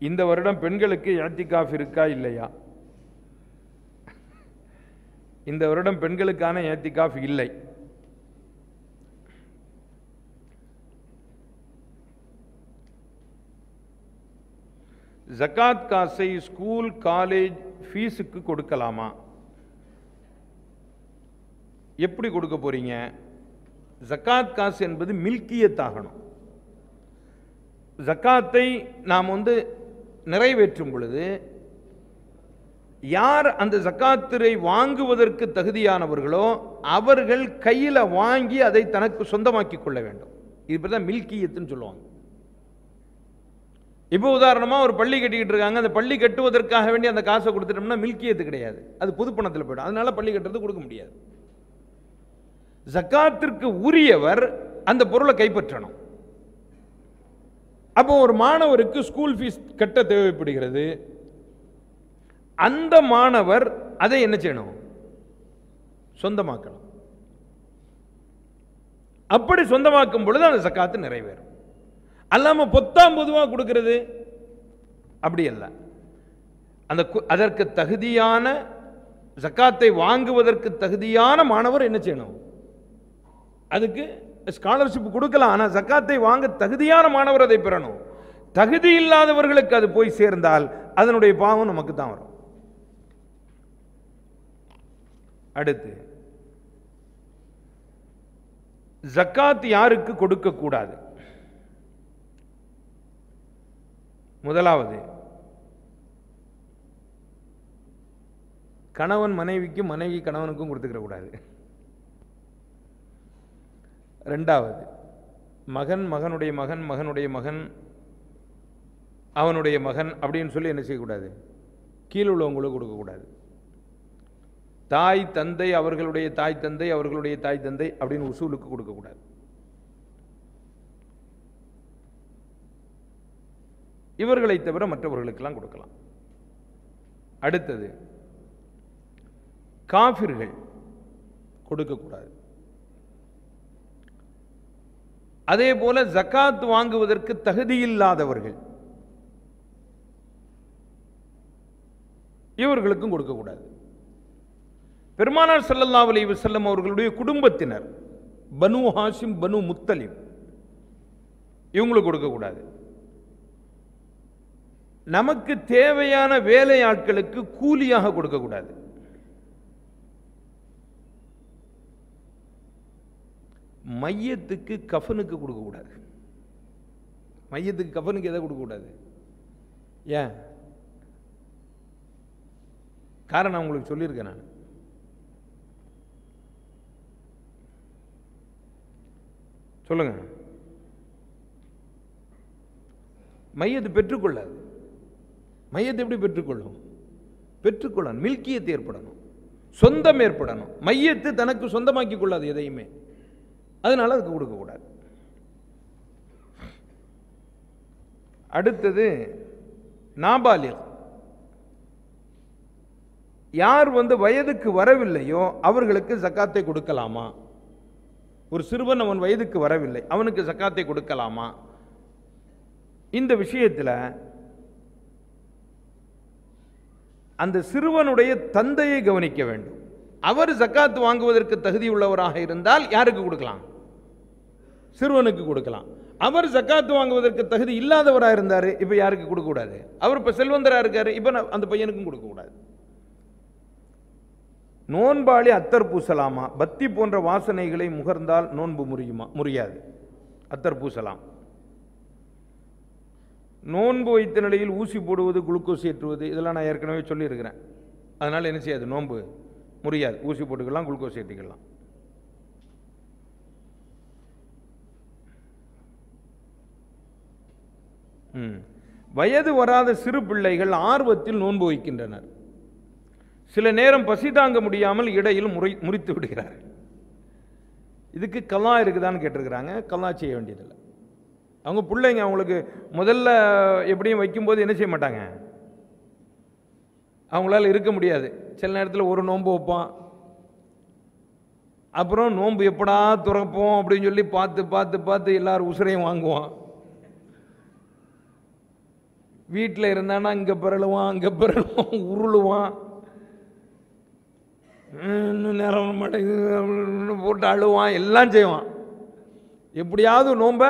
இந்த வருடம் பெண்களுக்கு ஏத்திகாஃப் இருக்கா இல்லையா இந்த வருடம் பெண்களுக்கான ஏத்திகாஃப் இல்லை ஜக்காத் காசை ஸ்கூல் காலேஜ் ஃபீஸுக்கு கொடுக்கலாமா எப்படி கொடுக்க போறீங்க ஜக்காத் காசு என்பது மில்கியத்தாகணும் ஜக்காத்தை நாம் வந்து நிறைவேற்றும் பொழுது யார் அந்த ஜக்காத்திரை வாங்குவதற்கு தகுதியானவர்களோ அவர்கள் கையில் வாங்கி அதை தனக்கு சொந்தமாக்கி கொள்ள வேண்டும் இது பற்றி தான் மில்கியத்துன்னு சொல்லுவாங்க இப்போ உதாரணமாக ஒரு பள்ளி கட்டிக்கிட்டு இருக்காங்க அந்த பள்ளி கட்டுவதற்காக வேண்டி அந்த காசை கொடுத்துட்டோம்னா மில்கியத்து கிடையாது அது புதுப்பணத்தில் பணத்தில் போயிடும் அதனால பள்ளி கட்டுறது கொடுக்க முடியாது ஜக்காத்திற்கு உரியவர் அந்த பொருளை கைப்பற்றணும் அப்போ ஒரு மாணவருக்கு ஸ்கூல் ஃபீஸ் கட்ட தேவைப்படுகிறது அந்த மாணவர் அதை என்ன செய்யணும் சொந்தமாக்கணும் அப்படி சொந்தமாக்கும் பொழுது அந்த சக்காத்து நிறைவேறும் அல்லாமல் பொத்தாம் பொதுவாக கொடுக்கறது அப்படி அல்ல அந்த அதற்கு தகுதியான சக்காத்தை வாங்குவதற்கு தகுதியான மாணவர் என்ன செய்யணும் அதுக்கு ஸ்காலர்ஷிப் கொடுக்கலாம் ஆனால் ஜக்காத்தை வாங்க தகுதியான மாணவர் அதை பெறணும் தகுதி இல்லாதவர்களுக்கு அது போய் சேர்ந்தால் அதனுடைய பாவம் நமக்கு தான் வரும் அடுத்து ஜக்காத் யாருக்கு கொடுக்கக்கூடாது முதலாவது கணவன் மனைவிக்கும் மனைவி கணவனுக்கும் கொடுத்துக்கிற கூடாது ரெண்டாவது மகன் மகனுடைய மகன் மகனுடைய மகன் அவனுடைய மகன் அப்படின்னு சொல்லி என்ன செய்யக்கூடாது கீழே உள்ளவங்களுக்கு கொடுக்கக்கூடாது தாய் தந்தை அவர்களுடைய தாய் தந்தை அவர்களுடைய தாய் தந்தை அப்படின்னு உசூலுக்கு கொடுக்கக்கூடாது இவர்களை தவிர மற்றவர்களுக்கெல்லாம் கொடுக்கலாம் அடுத்தது காஃபிர்கள் கொடுக்கக்கூடாது அதே போல ஜக்காத் வாங்குவதற்கு தகுதியில்லாதவர்கள் இவர்களுக்கும் கொடுக்கக்கூடாது பெருமானார் சல்லல்லா அலி வசல்லம் அவர்களுடைய குடும்பத்தினர் பனு ஹாஷிம் பனு முத்தலிம் இவங்களுக்கு கொடுக்கக்கூடாது நமக்கு தேவையான வேலை ஆட்களுக்கு கூலியாக கொடுக்கக்கூடாது மையத்துக்கு கஃனுக்கு கொடுக்கக்கூடாது மையத்துக்கு கஃனுக்கு எதை கொடுக்கக்கூடாது ஏன் காரணம் உங்களுக்கு சொல்லியிருக்கேன் நான் சொல்லுங்க மையத்தை பெற்றுக்கொள்ளாது மையத்தை எப்படி பெற்றுக்கொள்ளும் பெற்றுக்கொள்ளணும் மில்கியத்தை ஏற்படணும் சொந்தம் ஏற்படணும் மையத்தை தனக்கு சொந்தமாக்கி கொள்ளாது எதையுமே அதனால் அதுக்கு கொடுக்கக்கூடாது அடுத்தது நாபாலிக் யார் வந்து வயதுக்கு வரவில்லையோ அவர்களுக்கு சக்காத்தை கொடுக்கலாமா ஒரு சிறுவன் அவன் வயதுக்கு வரவில்லை அவனுக்கு சக்காத்தை கொடுக்கலாமா இந்த விஷயத்தில் அந்த சிறுவனுடைய தந்தையை கவனிக்க வேண்டும் அவர் சக்காத்து வாங்குவதற்கு தகுதி உள்ளவராக இருந்தால் யாருக்கு கொடுக்கலாம் சிறுவனுக்கு கொடுக்கலாம் அவர் ஜக்காத்து வாங்குவதற்கு தகுதி இல்லாதவராக இருந்தார் இப்போ யாருக்கு கொடுக்கக்கூடாது அவர் இப்போ செல்வந்தராக இருக்கார் இப்போ அந்த பையனுக்கும் கொடுக்கக்கூடாது நோன்பாளி அத்தர் பூசலாமா பத்தி போன்ற வாசனைகளை முகர்ந்தால் நோன்பு முறியுமா முறியாது அத்தர் பூசலாம் நோன்பு வைத்த நிலையில் ஊசி போடுவது குளுக்கோஸ் ஏற்றுவது இதெல்லாம் நான் ஏற்கனவே சொல்லியிருக்கிறேன் அதனால் என்ன செய்யாது நோன்பு முறியாது ஊசி போட்டுக்கலாம் குளுக்கோஸ் ஏற்றிக்கலாம் வயது வராத சிறு பிள்ளைகள் ஆர்வத்தில் நோன்பு வைக்கின்றனர் சில நேரம் பசி தாங்க முடியாமல் இடையில் முறை முறித்து விடுகிறார் இதுக்கு கல்லா இருக்குதான்னு கேட்டிருக்கிறாங்க கல்லா செய்ய வேண்டியதில்லை அவங்க பிள்ளைங்க அவங்களுக்கு முதல்ல எப்படியும் வைக்கும்போது என்ன செய்ய மாட்டாங்க அவங்களால இருக்க முடியாது சில நேரத்தில் ஒரு நோன்பு வைப்பான் அப்புறம் நோன்பு எப்படா துறப்போம் அப்படின்னு சொல்லி பார்த்து பார்த்து பார்த்து எல்லோரும் உசுரையும் வாங்குவான் வீட்டில் இருந்தானா இங்கே பிறழுவான் அங்கே பிறழுவான் உருளுவான் இன்னும் நேரம் மாட்டேங்குது போட்டு அழுவான் எல்லாம் செய்வான் எப்படியாவது நோம்ப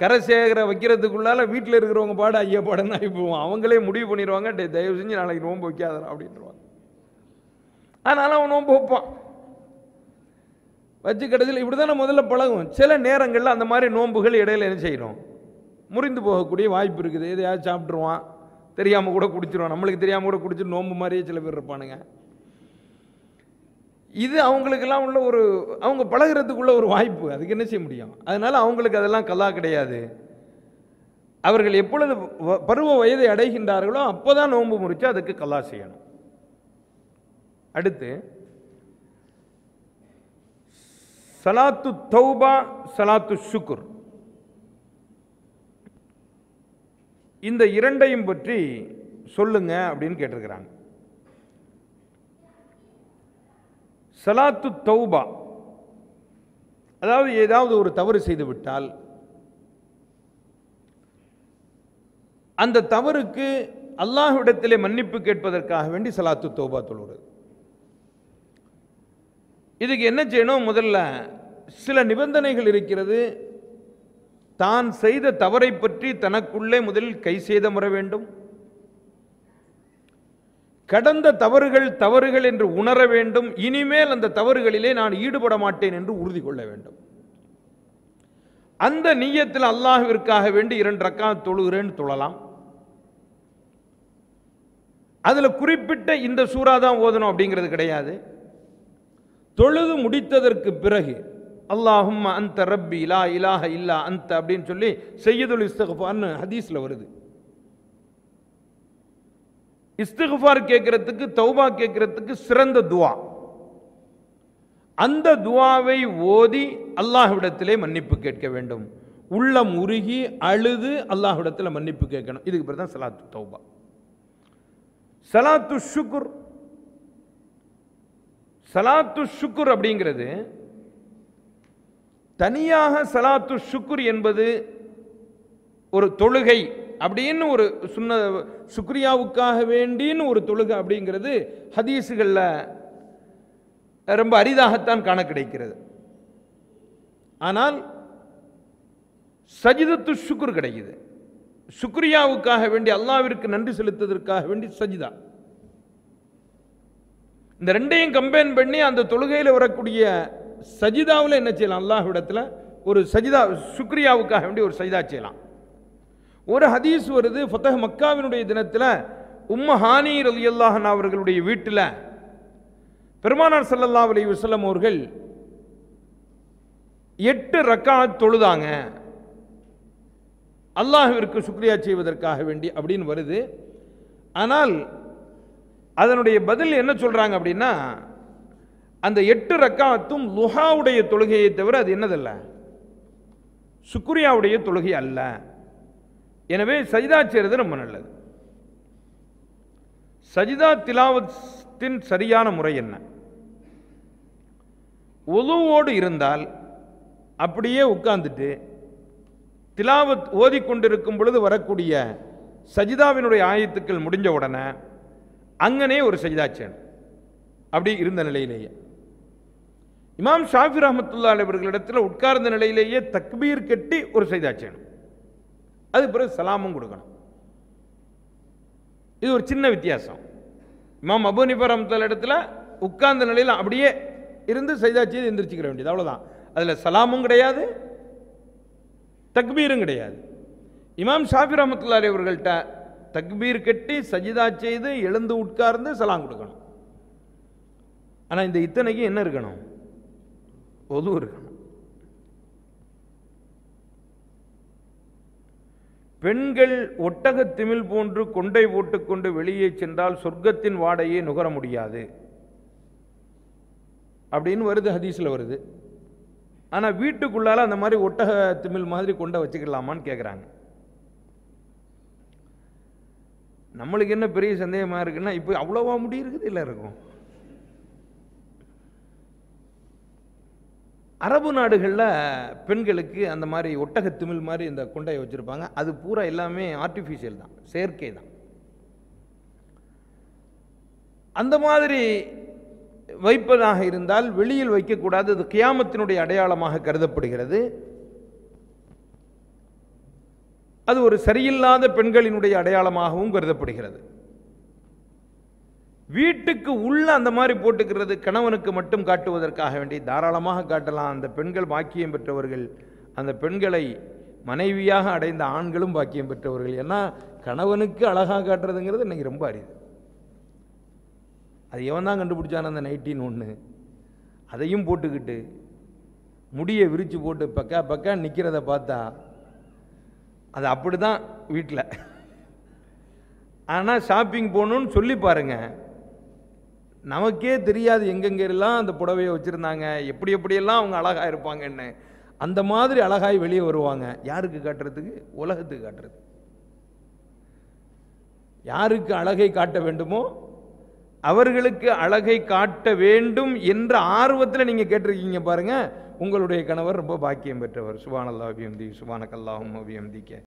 கரை சேகர வைக்கிறதுக்குள்ளால வீட்டில் இருக்கிறவங்க பாட ஐயா பாடன்னு அனுப்பிடுவான் அவங்களே முடிவு பண்ணிடுவாங்க டே தயவு செஞ்சு நாளைக்கு நோன்பு வைக்காதரா அப்படின்ட்டுருவாங்க அதனால் அவன் நோன்பு வைப்பான் வச்சு கடைசியில் இப்படி தானே முதல்ல பழகும் சில நேரங்களில் அந்த மாதிரி நோன்புகள் இடையில் என்ன செய்கிறோம் முறிந்து போகக்கூடிய வாய்ப்பு இருக்குது எதையாவது சாப்பிட்ருவான் தெரியாமல் கூட குடிச்சிருவான் நம்மளுக்கு தெரியாமல் கூட குடிச்சு நோம்பு மாதிரியே சில பேர் இருப்பானுங்க இது அவங்களுக்கெல்லாம் உள்ள ஒரு அவங்க பழகிறதுக்குள்ள ஒரு வாய்ப்பு அதுக்கு என்ன செய்ய முடியும் அதனால் அவங்களுக்கு அதெல்லாம் கலா கிடையாது அவர்கள் எப்பொழுது பருவ வயதை அடைகின்றார்களோ அப்போ தான் நோன்பு முறித்து அதுக்கு கலா செய்யணும் அடுத்து சலாத்து தௌபா சலாத்து சுக்குர் இந்த இரண்டையும் பற்றி சொல்லுங்க அப்படின்னு கேட்டிருக்கிறாங்க சலாத்து தௌபா அதாவது ஏதாவது ஒரு தவறு செய்து விட்டால் அந்த தவறுக்கு அல்லாஹ்விடத்திலே மன்னிப்பு கேட்பதற்காக வேண்டி சலாத்து தௌபா தொழுவது இதுக்கு என்ன செய்யணும் முதல்ல சில நிபந்தனைகள் இருக்கிறது தான் செய்த தவறை பற்றி தனக்குள்ளே முதலில் கை செய்த முற வேண்டும் கடந்த தவறுகள் தவறுகள் என்று உணர வேண்டும் இனிமேல் அந்த தவறுகளிலே நான் ஈடுபட மாட்டேன் என்று உறுதி கொள்ள வேண்டும் அந்த நீயத்தில் அல்லாஹிற்காக வேண்டி இரண்டு ரக்கா தொழுகிறேன்னு தொழலாம் அதில் குறிப்பிட்ட இந்த சூறாதான் தான் ஓதணும் அப்படிங்கிறது கிடையாது தொழுது முடித்ததற்கு பிறகு அல்லாஹும் அந்த ரப்பி இலா இலாஹ இல்லா அந்த அப்படின்னு சொல்லி செய்யதுல் இஸ்தகுஃபார்னு ஹதீஸில் வருது இஸ்திகுஃபார் கேட்கறதுக்கு தௌபா கேட்கறதுக்கு சிறந்த துவா அந்த துவாவை ஓதி அல்லாஹ்விடத்திலே மன்னிப்பு கேட்க வேண்டும் உள்ளம் உருகி அழுது அல்லாஹ்விடத்தில் மன்னிப்பு கேட்கணும் இதுக்கு பிறகு தான் சலாத்து தௌபா சலாத்து சுக்குர் சலாத்து சுக்குர் அப்படிங்கிறது தனியாக சலாத்து சுக்குர் என்பது ஒரு தொழுகை அப்படின்னு ஒரு சுன்ன சுக்ரியாவுக்காக வேண்டின்னு ஒரு தொழுகை அப்படிங்கிறது ஹதீஸுகளில் ரொம்ப அரிதாகத்தான் காண கிடைக்கிறது ஆனால் சஜிதத்து சுக்குர் கிடைக்குது சுக்ரியாவுக்காக வேண்டி அல்லாவிற்கு நன்றி செலுத்துவதற்காக வேண்டி சஜிதா இந்த ரெண்டையும் கம்பைன் பண்ணி அந்த தொழுகையில் வரக்கூடிய சஜிதாவில் என்ன செய்யலாம் அல்லாஹ்விடத்தில் ஒரு சஜிதா சுக்ரியாவுக்காக வேண்டி ஒரு சஜிதா செய்யலாம் ஒரு ஹதீஸ் வருது ஃபத்தஹ் மக்காவினுடைய தினத்தில் உம்ம ஹானி அலி அல்லாஹன் அவர்களுடைய வீட்டில் பெருமானார் சல்லல்லா அலி வசல்லம் அவர்கள் எட்டு ரக்கா தொழுதாங்க அல்லாஹிற்கு சுக்ரியா செய்வதற்காக வேண்டி அப்படின்னு வருது ஆனால் அதனுடைய பதில் என்ன சொல்கிறாங்க அப்படின்னா அந்த எட்டு ரக்காத்தும் லுஹாவுடைய தொழுகையை தவிர அது என்னதல்ல சுக்குரியாவுடைய தொழுகை அல்ல எனவே சஜிதா செய்கிறது ரொம்ப நல்லது சஜிதா திலாவத்தின் சரியான முறை என்ன உதுவோடு இருந்தால் அப்படியே உட்கார்ந்துட்டு திலாவத் ஓதிக்கொண்டிருக்கும் பொழுது வரக்கூடிய சஜிதாவினுடைய ஆயத்துக்கள் முடிஞ்ச உடனே அங்கனே ஒரு சஜிதா அப்படி இருந்த நிலையிலேயே இமாம் ஷாஃபி ரஹமத்துல்லா அவர்களிடத்தில் உட்கார்ந்த நிலையிலேயே தக்பீர் கட்டி ஒரு செய்தா செய்யணும் அது பிறகு சலாமும் கொடுக்கணும் இது ஒரு சின்ன வித்தியாசம் இமாம் அபுனிபர் ரஹமத்துல இடத்துல உட்கார்ந்த நிலையில் அப்படியே இருந்து செய்தா செய்து எந்திரிச்சிக்கிற வேண்டியது அவ்வளோதான் அதில் சலாமும் கிடையாது தக்பீரும் கிடையாது இமாம் ஷாஃபி ரஹமத்துல்லா அவர்கள்ட்ட தக்பீர் கட்டி சஜிதா செய்து எழுந்து உட்கார்ந்து சலாம் கொடுக்கணும் ஆனால் இந்த இத்தனைக்கு என்ன இருக்கணும் ஒது இருக்கணும் பெண்கள் ஒட்டகத் திமிழ் போன்று கொண்டை போட்டுக்கொண்டு வெளியே சென்றால் சொர்க்கத்தின் வாடையை நுகர முடியாது அப்படின்னு வருது ஹதீஸில் வருது ஆனால் வீட்டுக்குள்ளால் அந்த மாதிரி ஒட்டக திமில் மாதிரி கொண்டை வச்சுக்கலாமான்னு கேட்குறாங்க நம்மளுக்கு என்ன பெரிய சந்தேகமாக இருக்குன்னா இப்போ அவ்வளோவா முடியிருக்குது இல்லை இருக்கும் அரபு நாடுகளில் பெண்களுக்கு அந்த மாதிரி ஒட்டக திமிழ் மாதிரி இந்த குண்டையை வச்சுருப்பாங்க அது பூரா எல்லாமே ஆர்டிஃபிஷியல் தான் செயற்கை தான் அந்த மாதிரி வைப்பதாக இருந்தால் வெளியில் வைக்கக்கூடாது அது கியாமத்தினுடைய அடையாளமாக கருதப்படுகிறது அது ஒரு சரியில்லாத பெண்களினுடைய அடையாளமாகவும் கருதப்படுகிறது வீட்டுக்கு உள்ள அந்த மாதிரி போட்டுக்கிறது கணவனுக்கு மட்டும் காட்டுவதற்காக வேண்டி தாராளமாக காட்டலாம் அந்த பெண்கள் பாக்கியம் பெற்றவர்கள் அந்த பெண்களை மனைவியாக அடைந்த ஆண்களும் பாக்கியம் பெற்றவர்கள் ஏன்னா கணவனுக்கு அழகாக காட்டுறதுங்கிறது இன்றைக்கி ரொம்ப அரிது அது எவன் தான் கண்டுபிடிச்சான அந்த நைட்டின் ஒன்று அதையும் போட்டுக்கிட்டு முடியை விரித்து போட்டு பக்கா பக்கா நிற்கிறத பார்த்தா அது அப்படி தான் வீட்டில் ஆனால் ஷாப்பிங் போகணுன்னு சொல்லி பாருங்கள் நமக்கே தெரியாது எங்கெங்கெல்லாம் அந்த புடவையை வச்சுருந்தாங்க எப்படி எப்படியெல்லாம் அவங்க அழகாக இருப்பாங்கன்னு அந்த மாதிரி அழகாய் வெளியே வருவாங்க யாருக்கு காட்டுறதுக்கு உலகத்துக்கு காட்டுறது யாருக்கு அழகை காட்ட வேண்டுமோ அவர்களுக்கு அழகை காட்ட வேண்டும் என்ற ஆர்வத்தில் நீங்கள் கேட்டிருக்கீங்க பாருங்கள் உங்களுடைய கணவர் ரொம்ப பாக்கியம் பெற்றவர் சுபானல்லா அபியம்தி சுபானக்கல்லாஹும் அபியம்திக்க